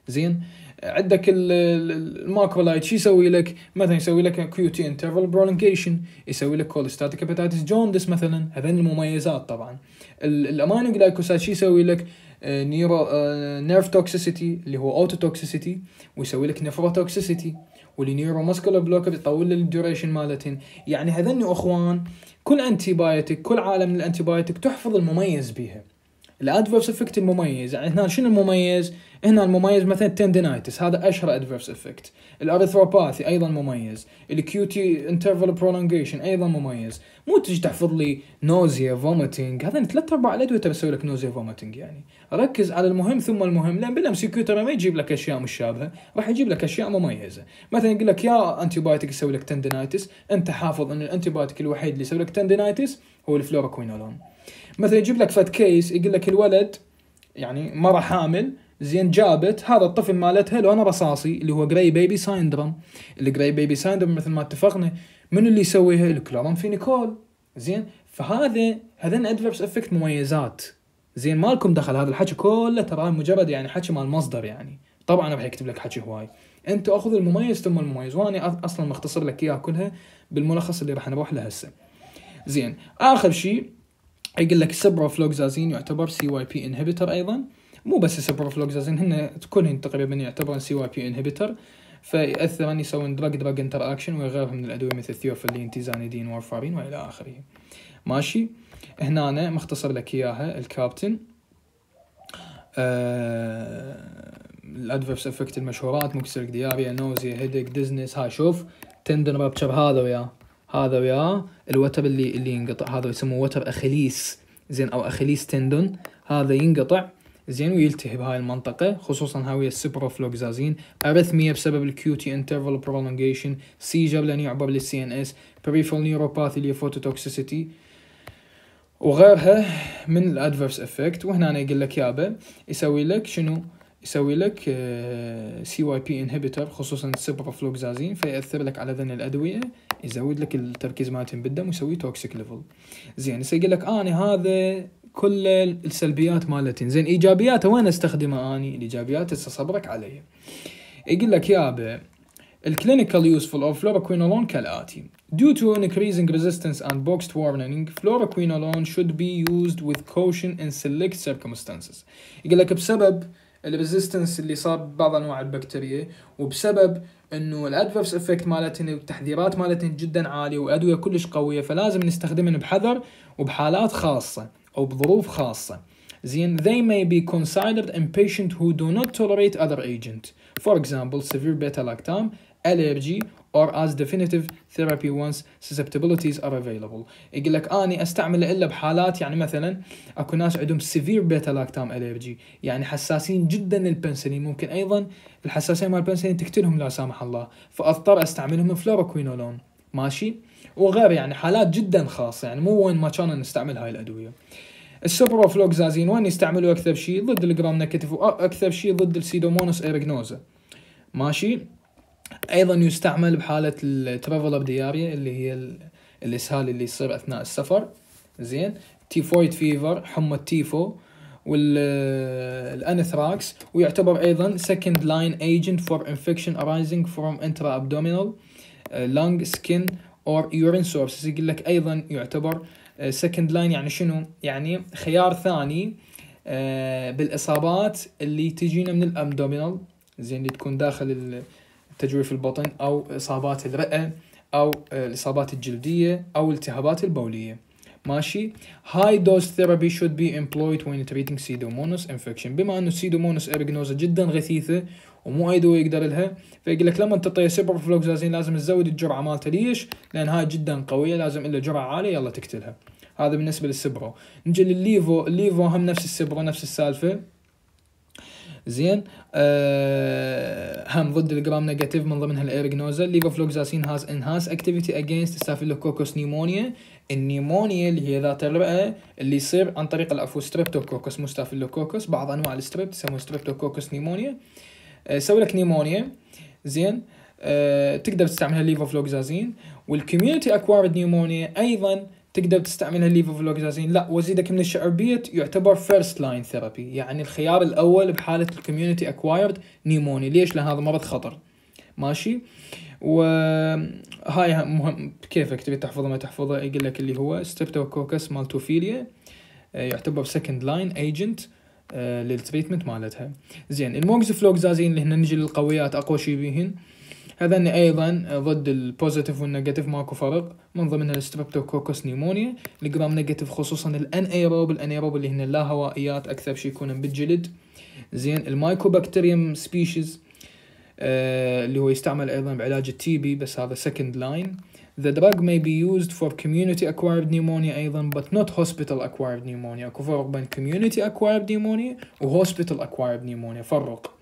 زين عندك الماكرو لايت شو يسوي لك؟ مثلا يسوي لك كيو تي انترفال برولنجيشن يسوي لك كولستاتيك هيباتيتس جوندس مثلا هذين المميزات طبعا الامينو جلايكوسات شو يسوي لك؟ آه، نيرو آه، نيرف توكسيسيتي اللي هو اوتو توكسيسيتي ويسوي لك نيفرو توكسيسيتي والنيورو ماسكولار بلوكر يطول الديوريشن مالتهن يعني هذني اخوان كل انتي بايوتيك كل عالم من الانتي بايوتيك تحفظ المميز بيها الادفيرس افكت المميز يعني هنا شنو المميز؟ هنا المميز مثلا التندينايتس هذا اشهر ادفيرس افكت الاريثروباثي ايضا مميز الكيوتي انترفال برولونجيشن ايضا مميز مو تجي تحفظ لي نوزيا فوميتنج هذا ثلاث ارباع الادويه تسوي لك نوزيا فوميتنج يعني ركز على المهم ثم المهم لان بالام سي كيو ترى ما يجيب لك اشياء مشابهه راح يجيب لك اشياء مميزه مثلا يقول لك يا انتي بايوتيك يسوي لك تندينايتس انت حافظ ان الانتي بايوتيك الوحيد اللي يسوي لك تندينايتس هو الفلوروكوينولون مثلا يجيب لك فت كيس يقول لك الولد يعني مره حامل زين جابت هذا الطفل مالتها لونه رصاصي اللي هو جراي بيبي سايندروم الجراي بيبي سايندروم مثل ما اتفقنا من اللي يسويها نيكول زين فهذا هذين ادفرس افكت مميزات زين مالكم دخل هذا الحكي كله ترى مجرد يعني حكي مال مصدر يعني طبعا راح يكتب لك حكي هواي انت اخذ المميز ثم المميز وانا اصلا مختصر لك اياها كلها بالملخص اللي راح نروح له هسه زين اخر شيء يقول لك سبروفلوكزازين يعتبر سي واي بي انهبيتر ايضا مو بس سبروفلوكزازين هن كلهن تقريبا يعتبرون سي واي بي انهبيتر فيأثران يسوون دراج دراج انتر اكشن وغيرها من الادويه مثل ثيوفيلين تيزانيدين وارفارين والى اخره ماشي هنا أنا مختصر لك اياها الكابتن آه، الادفيرس افكت المشهورات مكسر دياريا نوزيا هيدك ديزنس هاي شوف تندن رابتشر هذا وياه هذا وياه الوتر اللي اللي ينقطع هذا يسموه وتر اخليس زين او اخليس تندون هذا ينقطع زين ويلتهي بهاي المنطقة خصوصا ويا السبروفلوكزازين أرثمية بسبب تي انترفال برولونجيشن سيجر لأن يعبر للسي ان اس بريفال نيوروباثي اللي فوتوتوكسيسيتي وغيرها من الادفيرس افكت وهنا أنا يقول لك يابا يسوي لك شنو يسوي لك سي واي بي انهبيتر خصوصا السبرافلوكزازين فيأثر لك على ذن الأدوية يزود لك التركيز مالتهم بالدم ويسوي توكسيك ليفل زين هسه يقول لك اني هذا كل السلبيات مالتين زين ايجابياته وين استخدمه اني الايجابيات هسه صبرك عليها يقول لك يابا الكلينيكال يوسفول اوف فلوروكوينولون كالاتي Due to an increasing resistance and boxed warning, fluoroquinolone should be used with caution in select circumstances. يقول لك بسبب الريزيستنس اللي صاب بعض انواع البكتيريا وبسبب انه الادفيرس افكت مالتهن والتحذيرات مالتهن جدا عاليه وادويه كلش قويه فلازم نستخدمهن بحذر وبحالات خاصه او بظروف خاصه زين they may be considered in patients who do not tolerate other agent for example severe beta lactam allergy or as definitive therapy once susceptibilities are available يقول لك اني استعمله الا بحالات يعني مثلا اكو ناس عندهم سيفير بيتا لاكتام الرجي يعني حساسين جدا للبنسلين ممكن ايضا الحساسيه مال البنسلين تقتلهم لا سامح الله فاضطر استعملهم فلوروكوينولون ماشي وغير يعني حالات جدا خاصه يعني مو وين ما كان نستعمل هاي الادويه السوبروفلوكزازين وين يستعملوا اكثر شيء ضد الجرام نكتف واكثر شيء ضد السيدومونوس ايرجنوزا. ماشي ايضا يستعمل بحاله الترافل اب دياريا اللي هي الاسهال اللي يصير اثناء السفر زين تيفويد فيفر حمى التيفو والانثراكس ويعتبر ايضا سكند لاين agent for infection arising from intra-abdominal آه، lung skin or urine sources يقول لك ايضا يعتبر سكند آه، لاين يعني شنو يعني خيار ثاني آه، بالاصابات اللي تجينا من الابدومينال زين اللي تكون داخل تجويف البطن أو إصابات الرئة أو آه، الإصابات الجلدية أو التهابات البولية ماشي هاي دوز ثيرابي شود بي امبلويد وين تريتنج سيدومونوس انفكشن بما انه سيدومونوس aeruginosa جدا غثيثه ومو اي دواء يقدر لها فيقول لك لما تعطيه سيبرفلوكسازين لازم تزود الجرعه مالته ليش؟ لان هاي جدا قويه لازم الا جرعه عاليه يلا تقتلها هذا بالنسبه للسبرو نجي للليفو الليفو هم نفس السبرو نفس السالفه زين آه هم ضد الجرام نيجاتيف من ضمنها الايرجنوزا ليفوفلوكزاسين هاز انهانس اكتيفيتي اجينست ستافيلوكوكوس نيمونيا النيمونيا اللي هي ذات الرئه اللي يصير عن طريق العفو ستريبتوكوكوس مو ستافيلوكوكوس بعض انواع الستريبت يسموه ستريبتوكوكوس نيمونيا يسوي آه لك نيمونيا زين آه تقدر تستعملها ليفوفلوكسازين والكوميونتي اكوارد نيمونيا ايضا تقدر تستعملها ليفوفلوكسازين لا وازيدك من الشعبيه يعتبر فيرست لاين ثيرابي يعني الخيار الاول بحاله الكوميونتي اكوايرد نيموني ليش لان هذا مرض خطر ماشي وهاي مهم كيفك تبي تحفظه ما تحفظه يقول لك اللي هو ستريبتوكوكس مالتوفيليا آه، يعتبر سكند لاين ايجنت للتريتمنت مالتها زين الموكسفلوكزازين اللي هنا نجي للقويات اقوى شيء بيهن هذان ايضا ضد البوزيتيف والنيجاتيف ماكو فرق من ضمنها الستريبتوكوكوس نيمونيا الجرام نيجاتيف خصوصا الان ايروب الان ايروب اللي هن اللاهوائيات هوائيات اكثر شيء يكونن بالجلد زين المايكوبكتيريوم سبيشيز آه، اللي هو يستعمل ايضا بعلاج التي بي بس هذا سكند لاين The drug may be used for community acquired pneumonia ايضا but not hospital acquired pneumonia اكو فرق بين community acquired pneumonia و hospital acquired pneumonia فرق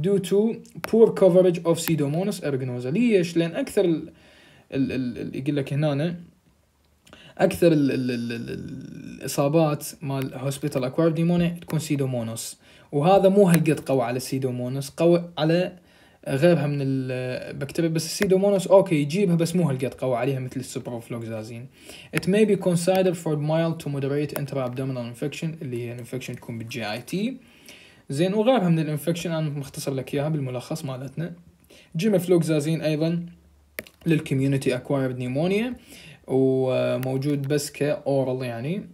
due to poor coverage of Pseudomonas aeruginosa ليش؟ لأن أكثر ال ال ال يقول لك هنا أكثر ال ال ال ال الإصابات مال هوسبيتال أكوارد pneumonia تكون سيدومونوس وهذا مو هالقد قوي على Pseudomonas قوي على غيرها من البكتيريا بس السيدومونوس اوكي يجيبها بس مو هالقد قوي عليها مثل السوبروفلوكزازين. It may be considered for mild to moderate intra abdominal infection اللي هي الانفكشن تكون بالجي اي تي. زين وغيرها من الانفكشن انا مختصر لك اياها بالملخص مالتنا فلوكزازين ايضا للكوميونتي اكوايرد نيمونيا وموجود بس كاورال يعني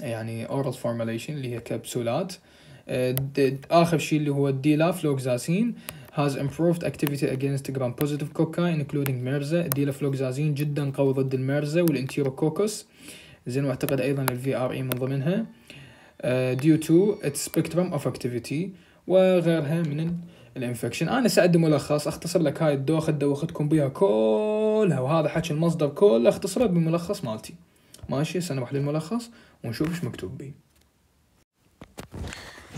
يعني اورال فورميليشن اللي هي كبسولات آه، اخر شيء اللي هو فلوكزازين has improved activity against gram positive cocci including MRSA فلوكزازين جدا قوي ضد المرزا والانتيروكوكوس زين واعتقد ايضا الفي ار اي من ضمنها آه، due to its spectrum of activity وغيرها من الانفكشن انا ساعد ملخص اختصر لك هاي الدوخه دوختكم بيها كلها وهذا حكي المصدر كله اختصره بالملخص مالتي ماشي هسه نروح للملخص ونشوف ايش مكتوب بيه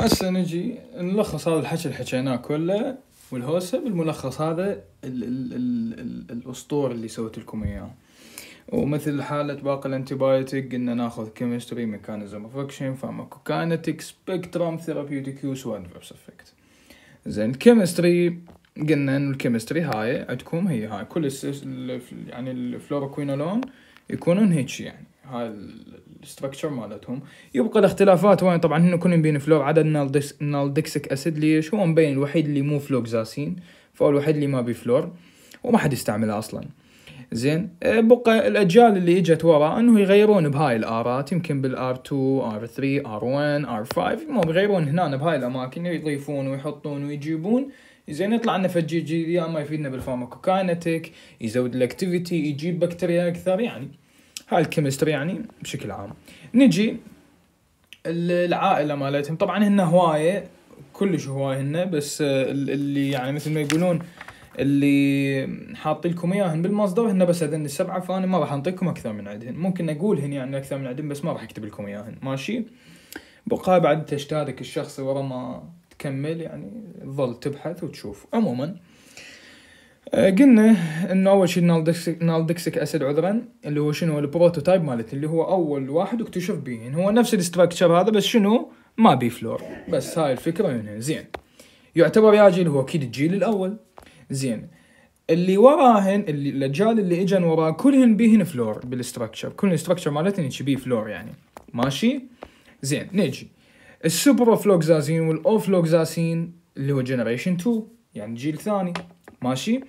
هسه نجي نلخص هذا الحكي اللي حكيناه كله والهوسه بالملخص هذا الاسطور اللي سويت لكم اياه ومثل حالة باقي الانتبايوتيك قلنا ناخذ كيمستري ميكانيزم اوف اكشن فارماكوكاينتيك سبيكترم ثيرابيوتيك يوس وادفيرس افكت زين الكيمستري قلنا انه الكيمستري هاي عندكم هي هاي كل السيس يعني الفلوروكوينولون يكونون هيك يعني هاي الستركتشر مالتهم يبقى الاختلافات وين طبعا هنا كلهم بين فلور عدد نالدكسك اسيد ليش هو مبين الوحيد اللي مو فلوكزاسين فهو الوحيد اللي ما بي فلور وما حد يستعمله اصلا زين آه، بقى الاجيال اللي اجت ورا انه يغيرون بهاي الارات يمكن بالار 2 ار 3 ار 1 ار 5 المهم يغيرون هنا بهاي الاماكن يضيفون ويحطون ويجيبون زين يطلع لنا فد جي يا اما يفيدنا بالفارماكوكاينتك يزود الاكتيفيتي يجيب بكتيريا اكثر يعني هاي الكيمستري يعني بشكل عام نجي العائله مالتهم طبعا هن هوايه كلش هوايه هن بس اللي يعني مثل ما يقولون اللي حاطين لكم اياهن بالمصدر هن بس هذن السبعه فانا ما راح انطيكم اكثر من عدهن ممكن اقولهن يعني اكثر من عدهن بس ما راح اكتب لكم اياهن ماشي بقى بعد تشتادك الشخصي ورا ما تكمل يعني تظل تبحث وتشوف عموما آه، قلنا انه اول شيء نالدكسيك نالدكسيك اسيد عذرا اللي هو شنو البروتوتايب مالت اللي هو اول واحد اكتشف به يعني هو نفس الاستراكشر هذا بس شنو ما بي فلور بس هاي الفكره زين يعتبر يا جيل هو اكيد الجيل الاول زين اللي وراهن اللي الاجيال اللي اجن وراه كلهن بيهن فلور بالاستراكشر كل الاستراكشر مالتهن بيه فلور يعني ماشي زين نجي السوبروفلوكزازين والاوفلوكزاسين اللي هو جنريشن 2 يعني جيل ثاني ماشي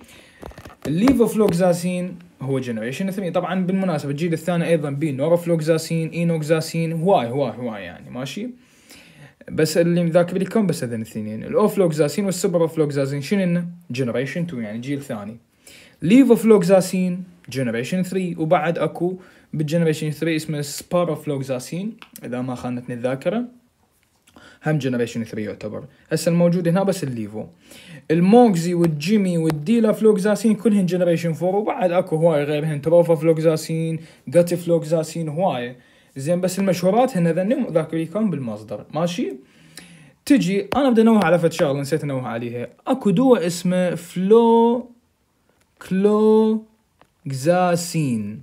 الليفوفلوكزاسين هو جنريشن 3 طبعا بالمناسبه الجيل الثاني ايضا بيه نورفلوكزاسين اينوكزاسين هواي هواي هواي يعني ماشي بس اللي مذاكب لكم بس هذين الاثنين الاوفلوكزاسين والسوبر اوفلوكزاسين شنو انه؟ جنريشن 2 يعني جيل ثاني ليفوفلوكزاسين جنريشن 3 وبعد اكو بالجنريشن 3 اسمه سباروفلوكزاسين اذا ما خانتني الذاكره هم جنريشن 3 يعتبر هسه الموجود هنا بس الليفو الموكزي والجيمي والديلا فلوكزاسين كلهن جنريشن 4 وبعد اكو هواي غيرهن تروفا فلوكزاسين جاتي فلوكزاسين هواي زين بس المشهورات هن ذن ذاك الكون بالمصدر ماشي تجي انا بدي انوه على فد شغله نسيت انوه عليها اكو دواء اسمه فلو كلو كزاسين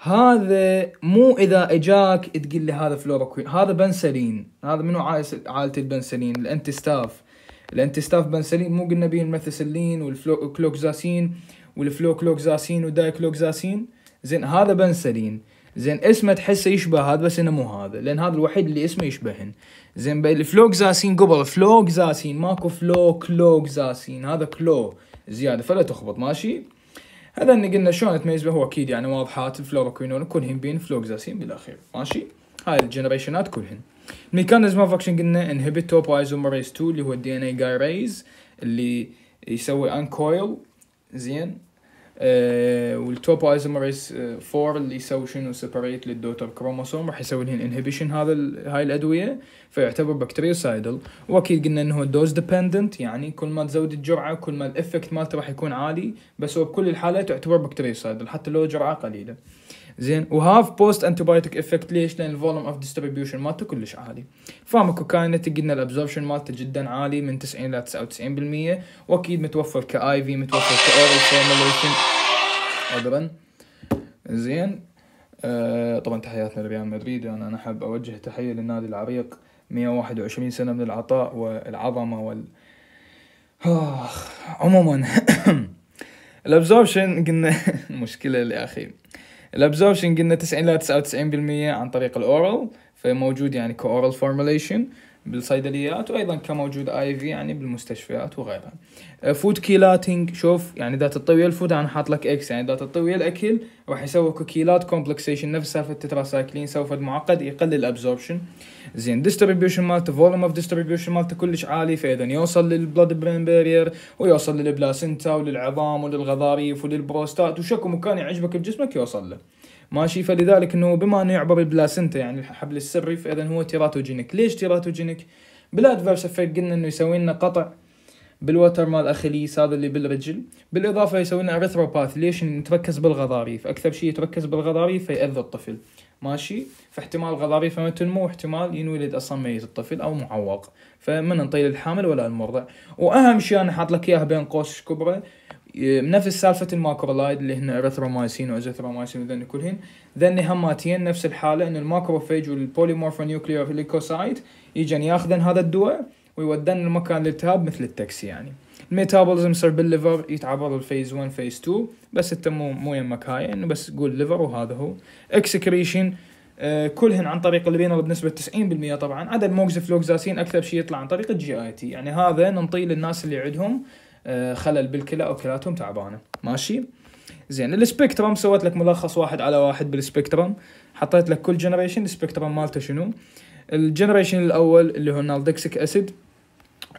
هذا مو اذا اجاك تقول لي هذا فلوروكوين هذا بنسلين هذا منو عائله البنسلين الانتي ستاف الانتي ستاف بنسلين مو قلنا بيه الميثيسلين والفلوكلوكزاسين والفلوكلوكزاسين والدايكلوكزاسين زين هذا بنسلين زين اسمه تحسه يشبه هذا بس انه مو هذا لان هذا الوحيد اللي اسمه يشبهن زين زاسين قبل فلوكزاسين ماكو فلو كلوكزاسين هذا كلو زياده فلا تخبط ماشي هذا اللي قلنا شلون تميز به هو اكيد يعني واضحات الفلوروكوينون كلهن بين فلوكزاسين بالاخير ماشي هاي الجنريشنات كلهن الميكانيزم اوف اكشن قلنا انهبيت ايزومريز 2 اللي هو الدي ان اي جايريز اللي يسوي انكويل زين والتوب آه، والتوبايزمريز 4 آه، اللي يسوي شنو سيبريت للدوتر كروموسوم راح يسوي لهن انهبيشن هذا هاي الادويه فيعتبر بكتيريوسايدل واكيد قلنا انه دوز ديبندنت يعني كل ما تزود الجرعه كل ما الافكت مالته راح يكون عالي بس هو بكل الحالات يعتبر بكتيريوسايدل حتى لو جرعه قليله آه زين وهاف بوست انتبايوتيك افكت ليش؟ لان الفوليوم اوف ديستربيوشن مالته كلش عالي فارماكوكاينتك قلنا الابزوربشن مالته جدا عالي من 90 الى 99% واكيد متوفر كاي في متوفر كاورال فورموليشن عذرا زين آه طبعا تحياتنا لريال مدريد انا انا احب اوجه تحيه للنادي العريق 121 سنه من العطاء والعظمه وال اخ عموما (coughs) الابزوربشن قلنا (laughs) مشكله يا اخي الابزوربشن قلنا 90 الى 99% عن طريق الاورال فموجود يعني كاورال فورميليشن بالصيدليات وايضا كموجود اي في يعني بالمستشفيات وغيرها فود آه، كيلاتنج شوف يعني اذا تطوي الفود انا حاط لك اكس يعني اذا تطوي الاكل راح يسوي كيلات كومبلكسيشن نفسها في التتراسايكلين سوف معقد يقلل الابزوربشن زين ديستريبيوشن مالته فولوم اوف ديستريبيوشن مالته كلش عالي فاذا يوصل للبلاد برين بارير ويوصل للبلاسنتا وللعظام وللغضاريف وللبروستات وشكو مكان يعجبك بجسمك يوصل له ماشي فلذلك انه بما انه يعبر البلاسنتا يعني الحبل السري فاذا هو تيراتوجينيك ليش تيراتوجينيك بالادفيرس افكت قلنا انه يسوي لنا قطع بالوتر مال اخليس هذا اللي بالرجل بالاضافه يسوي لنا اريثروباث ليش نتركز بالغضاريف اكثر شيء يتركز بالغضاريف فيأذي الطفل ماشي فاحتمال غضاريف ما تنمو واحتمال ينولد اصلا ميت الطفل او معوق فمن نطيل الحامل ولا المرضع واهم شيء انا حاط لك اياها بين قوس كبرى نفس سالفة الماكرولايد اللي هنا اريثرومايسين وازيثرومايسين وذن كلهن ذن هماتين نفس الحالة ان الماكروفيج والبوليمورفونيوكليير ليكوسايت يجن ياخذن هذا الدواء ويودن المكان الالتهاب مثل التاكسي يعني الميتابوليزم صار بالليفر يتعرض الفيز 1 فيز 2 بس انت مو مو يمك هاي انه بس تقول ليفر وهذا هو اكسكريشن آه كلهن عن طريق الرينال بنسبه 90% طبعا عدد فلوكزاسين اكثر شيء يطلع عن طريق الجي اي تي يعني هذا ننطيه للناس اللي عندهم آه خلل بالكلى او كلاتهم تعبانه ماشي زين السبيكترم سويت لك ملخص واحد على واحد بالسبيكترم حطيت لك كل جنريشن السبيكترم مالته شنو الجنريشن الاول اللي هو النالدكسيك اسيد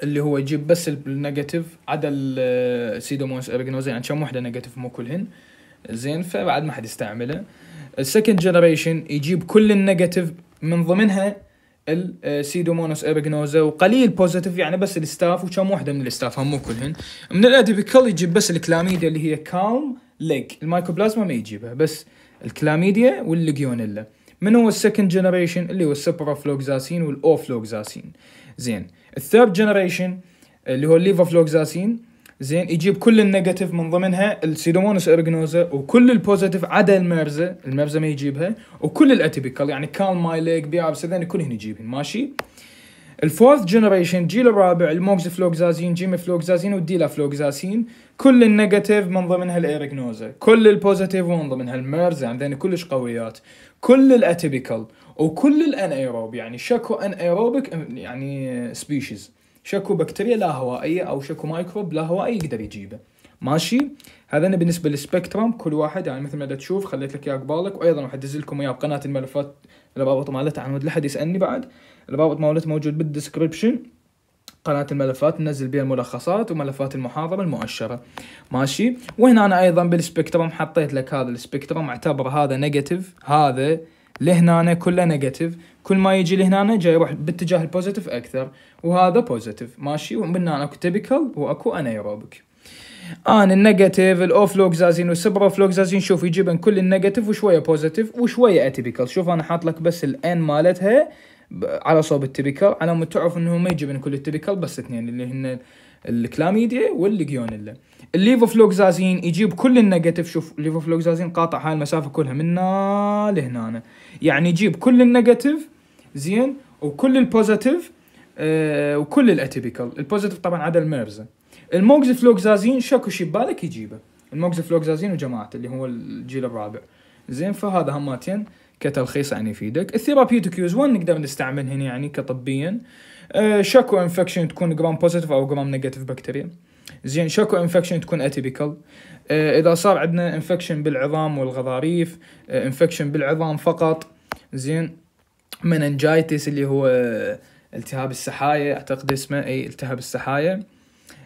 اللي هو يجيب بس النيجاتيف عدا السيدومونس آه، ارجنوزين يعني كم وحده نيجاتيف مو كلهن زين فبعد ما حد يستعمله السكند جنريشن يجيب كل النيجاتيف من ضمنها السيدومونوس آه، ارجنوزا وقليل بوزيتيف يعني بس الستاف وكم وحده من الستاف هم مو كلهن من الاديبيكال يجيب بس الكلاميديا اللي هي كالم ليج المايكوبلازما ما يجيبها بس الكلاميديا والليجيونيلا من هو السكند جنريشن اللي هو السبرافلوكزاسين والاوفلوكزاسين زين الثيرد جنريشن آه، اللي هو الليفافلوكساسين زين يجيب كل النيجاتيف من ضمنها السيدومونس ارجنوزا وكل البوزيتيف عدا المرزه المرزه ما يجيبها وكل الاتيبيكال يعني كالم ماي ليج بي ار سذن كلهن يجيبهن ماشي الفورث جنريشن الجيل الرابع الموكسفلوكزازين وديلا فلوكزازين كل النيجاتيف من ضمنها الايرجنوزا كل البوزيتيف من ضمنها المرزة عندنا يعني كلش قويات كل الاتيبيكال وكل الانايروب يعني شكو انايروبك يعني سبيشيز شكو بكتيريا لا هوائيه او شكو مايكروب لا هوائي يقدر يجيبه ماشي هذا أنا بالنسبه للسبكترم كل واحد يعني مثل ما دا تشوف خليت لك اياه قبالك وايضا راح ادز لكم اياه بقناه الملفات الرابط مالتها عن لا حد يسالني بعد الرابط مالته موجود بالدسكربشن قناة الملفات ننزل بها الملخصات وملفات المحاضرة المؤشرة ماشي وهنا أنا أيضا بالسبكترم حطيت لك هذا السبكترم اعتبر هذا نيجاتيف هذا لهنا كله نيجاتيف كل ما يجي لهنا جاي يروح باتجاه البوزيتيف اكثر وهذا بوزيتيف ماشي ومن هنا اكو تيبيكال واكو انايروبيك ان النيجاتيف والسبرا والسبروفلوكزازين شوف يجيبن كل النيجاتيف وشويه بوزيتيف وشويه اتيبيكال شوف انا حاط لك بس الان مالتها على صوب التيبيكال على مود تعرف انه ما يجيبن كل التيبيكال بس اثنين اللي هن الكلاميديا والليجيونيلا الليفوفلوكزازين يجيب كل النيجاتيف شوف الليفوفلوكزازين قاطع هاي المسافه كلها من هنا لهنا يعني يجيب كل النيجاتيف زين وكل البوزيتيف آه وكل الاتيبيكال البوزيتيف طبعا عدا الميرزا الموكزفلوكزازين شكو شي ببالك يجيبه الموكزفلوكزازين وجماعته اللي هو الجيل الرابع زين فهذا هماتين كتلخيص يعني يفيدك الثيرابيوتيك يوز وين نقدر نستعمل هنا يعني كطبيا آه شكو انفكشن تكون جرام بوزيتيف او جرام نيجاتيف بكتيريا زين شكو انفكشن تكون اتيبيكال آه، اذا صار عندنا انفكشن بالعظام والغضاريف انفكشن آه، بالعظام فقط زين مننجايتس اللي هو آه، التهاب السحايا اعتقد اسمه اي التهاب السحايا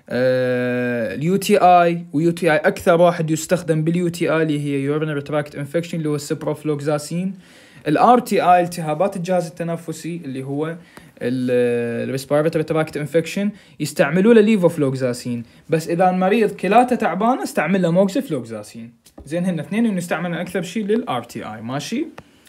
اليو تي اي ويو تي اي اكثر واحد يستخدم باليو تي اي اللي هي يورنري تراكت انفكشن اللي هو السبروفلوكزاسين الار تي اي التهابات الجهاز التنفسي اللي هو الريسبيرتوري تراكت انفكشن يستعملوا له ليفوفلوكساسين بس اذا المريض كلاته تعبانه استعمل له موكسيفلوكساسين زين هن اثنين انه يستعملون اكثر شيء للار تي اي ماشي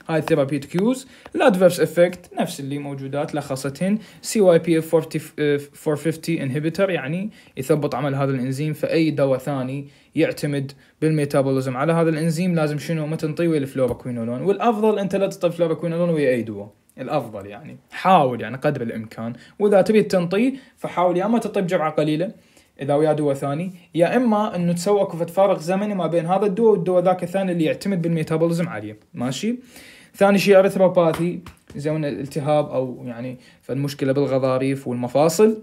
هاي الثيرابيت كيوز الادفيرس افكت نفس اللي موجودات لخصتهن سي واي بي اف 450 انهبيتر يعني يثبط عمل هذا الانزيم فاي دواء ثاني يعتمد بالميتابوليزم على هذا الانزيم لازم شنو ما تنطيه ويا الفلوروكوينولون والافضل انت لا تطي الفلوروكوينولون ويا اي دواء الافضل يعني حاول يعني قدر الامكان واذا تبي تنطيه فحاول يا اما تطي بجرعه قليله اذا ويا دواء ثاني يا اما انه تسوي اكو فارق زمني ما بين هذا الدواء والدواء ذاك الثاني اللي يعتمد بالميتابوليزم عليه ماشي ثاني شيء ارثروباثي زين التهاب او يعني فالمشكله بالغضاريف والمفاصل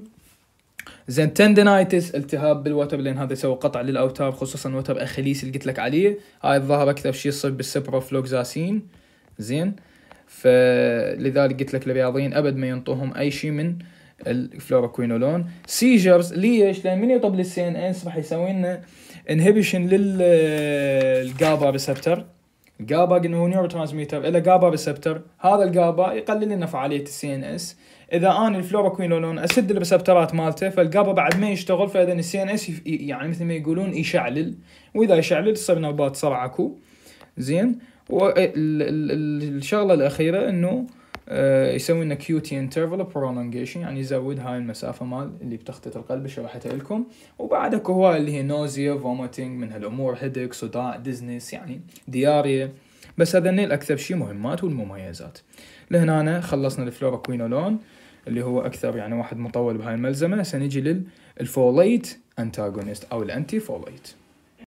زين تندنايتس التهاب بالوتر لان هذا يسوي قطع للاوتار خصوصا وتر اخليس اللي قلت لك عليه هاي الظاهر اكثر شيء يصير بالسبروفلوكزاسين زين فلذلك قلت لك الرياضيين ابد ما ينطوهم اي شيء من الفلوروكوينولون سيجرز ليش؟ لان من يطب للسي ان انس راح يسوي لنا انهبيشن للجابا ريسبتر جابا انه هو نيورو ترانسميتر الى جابا ريسبتر هذا الجابا يقلل لنا فعاليه السي ان اس اذا انا الفلوروكوينولون اسد الريسبترات مالته فالجابا بعد ما يشتغل فاذا السي ان اس يعني مثل ما يقولون يشعلل واذا يشعلل تصير نوبات صرع اكو زين والشغله الاخيره انه آه، يسوي لنا تي انترفال برولونجيشن يعني يزود هاي المسافه مال اللي بتخطيط القلب شرحتها لكم وبعد اكو هواي اللي هي نوزيا فوميتنج من هالامور هيدك صداع ديزنس يعني دياريا بس هذني الاكثر شيء مهمات والمميزات لهنا خلصنا الفلوروكوينولون اللي هو اكثر يعني واحد مطول بهاي الملزمه هسه نجي للفوليت انتاغونيست او الانتي فوليت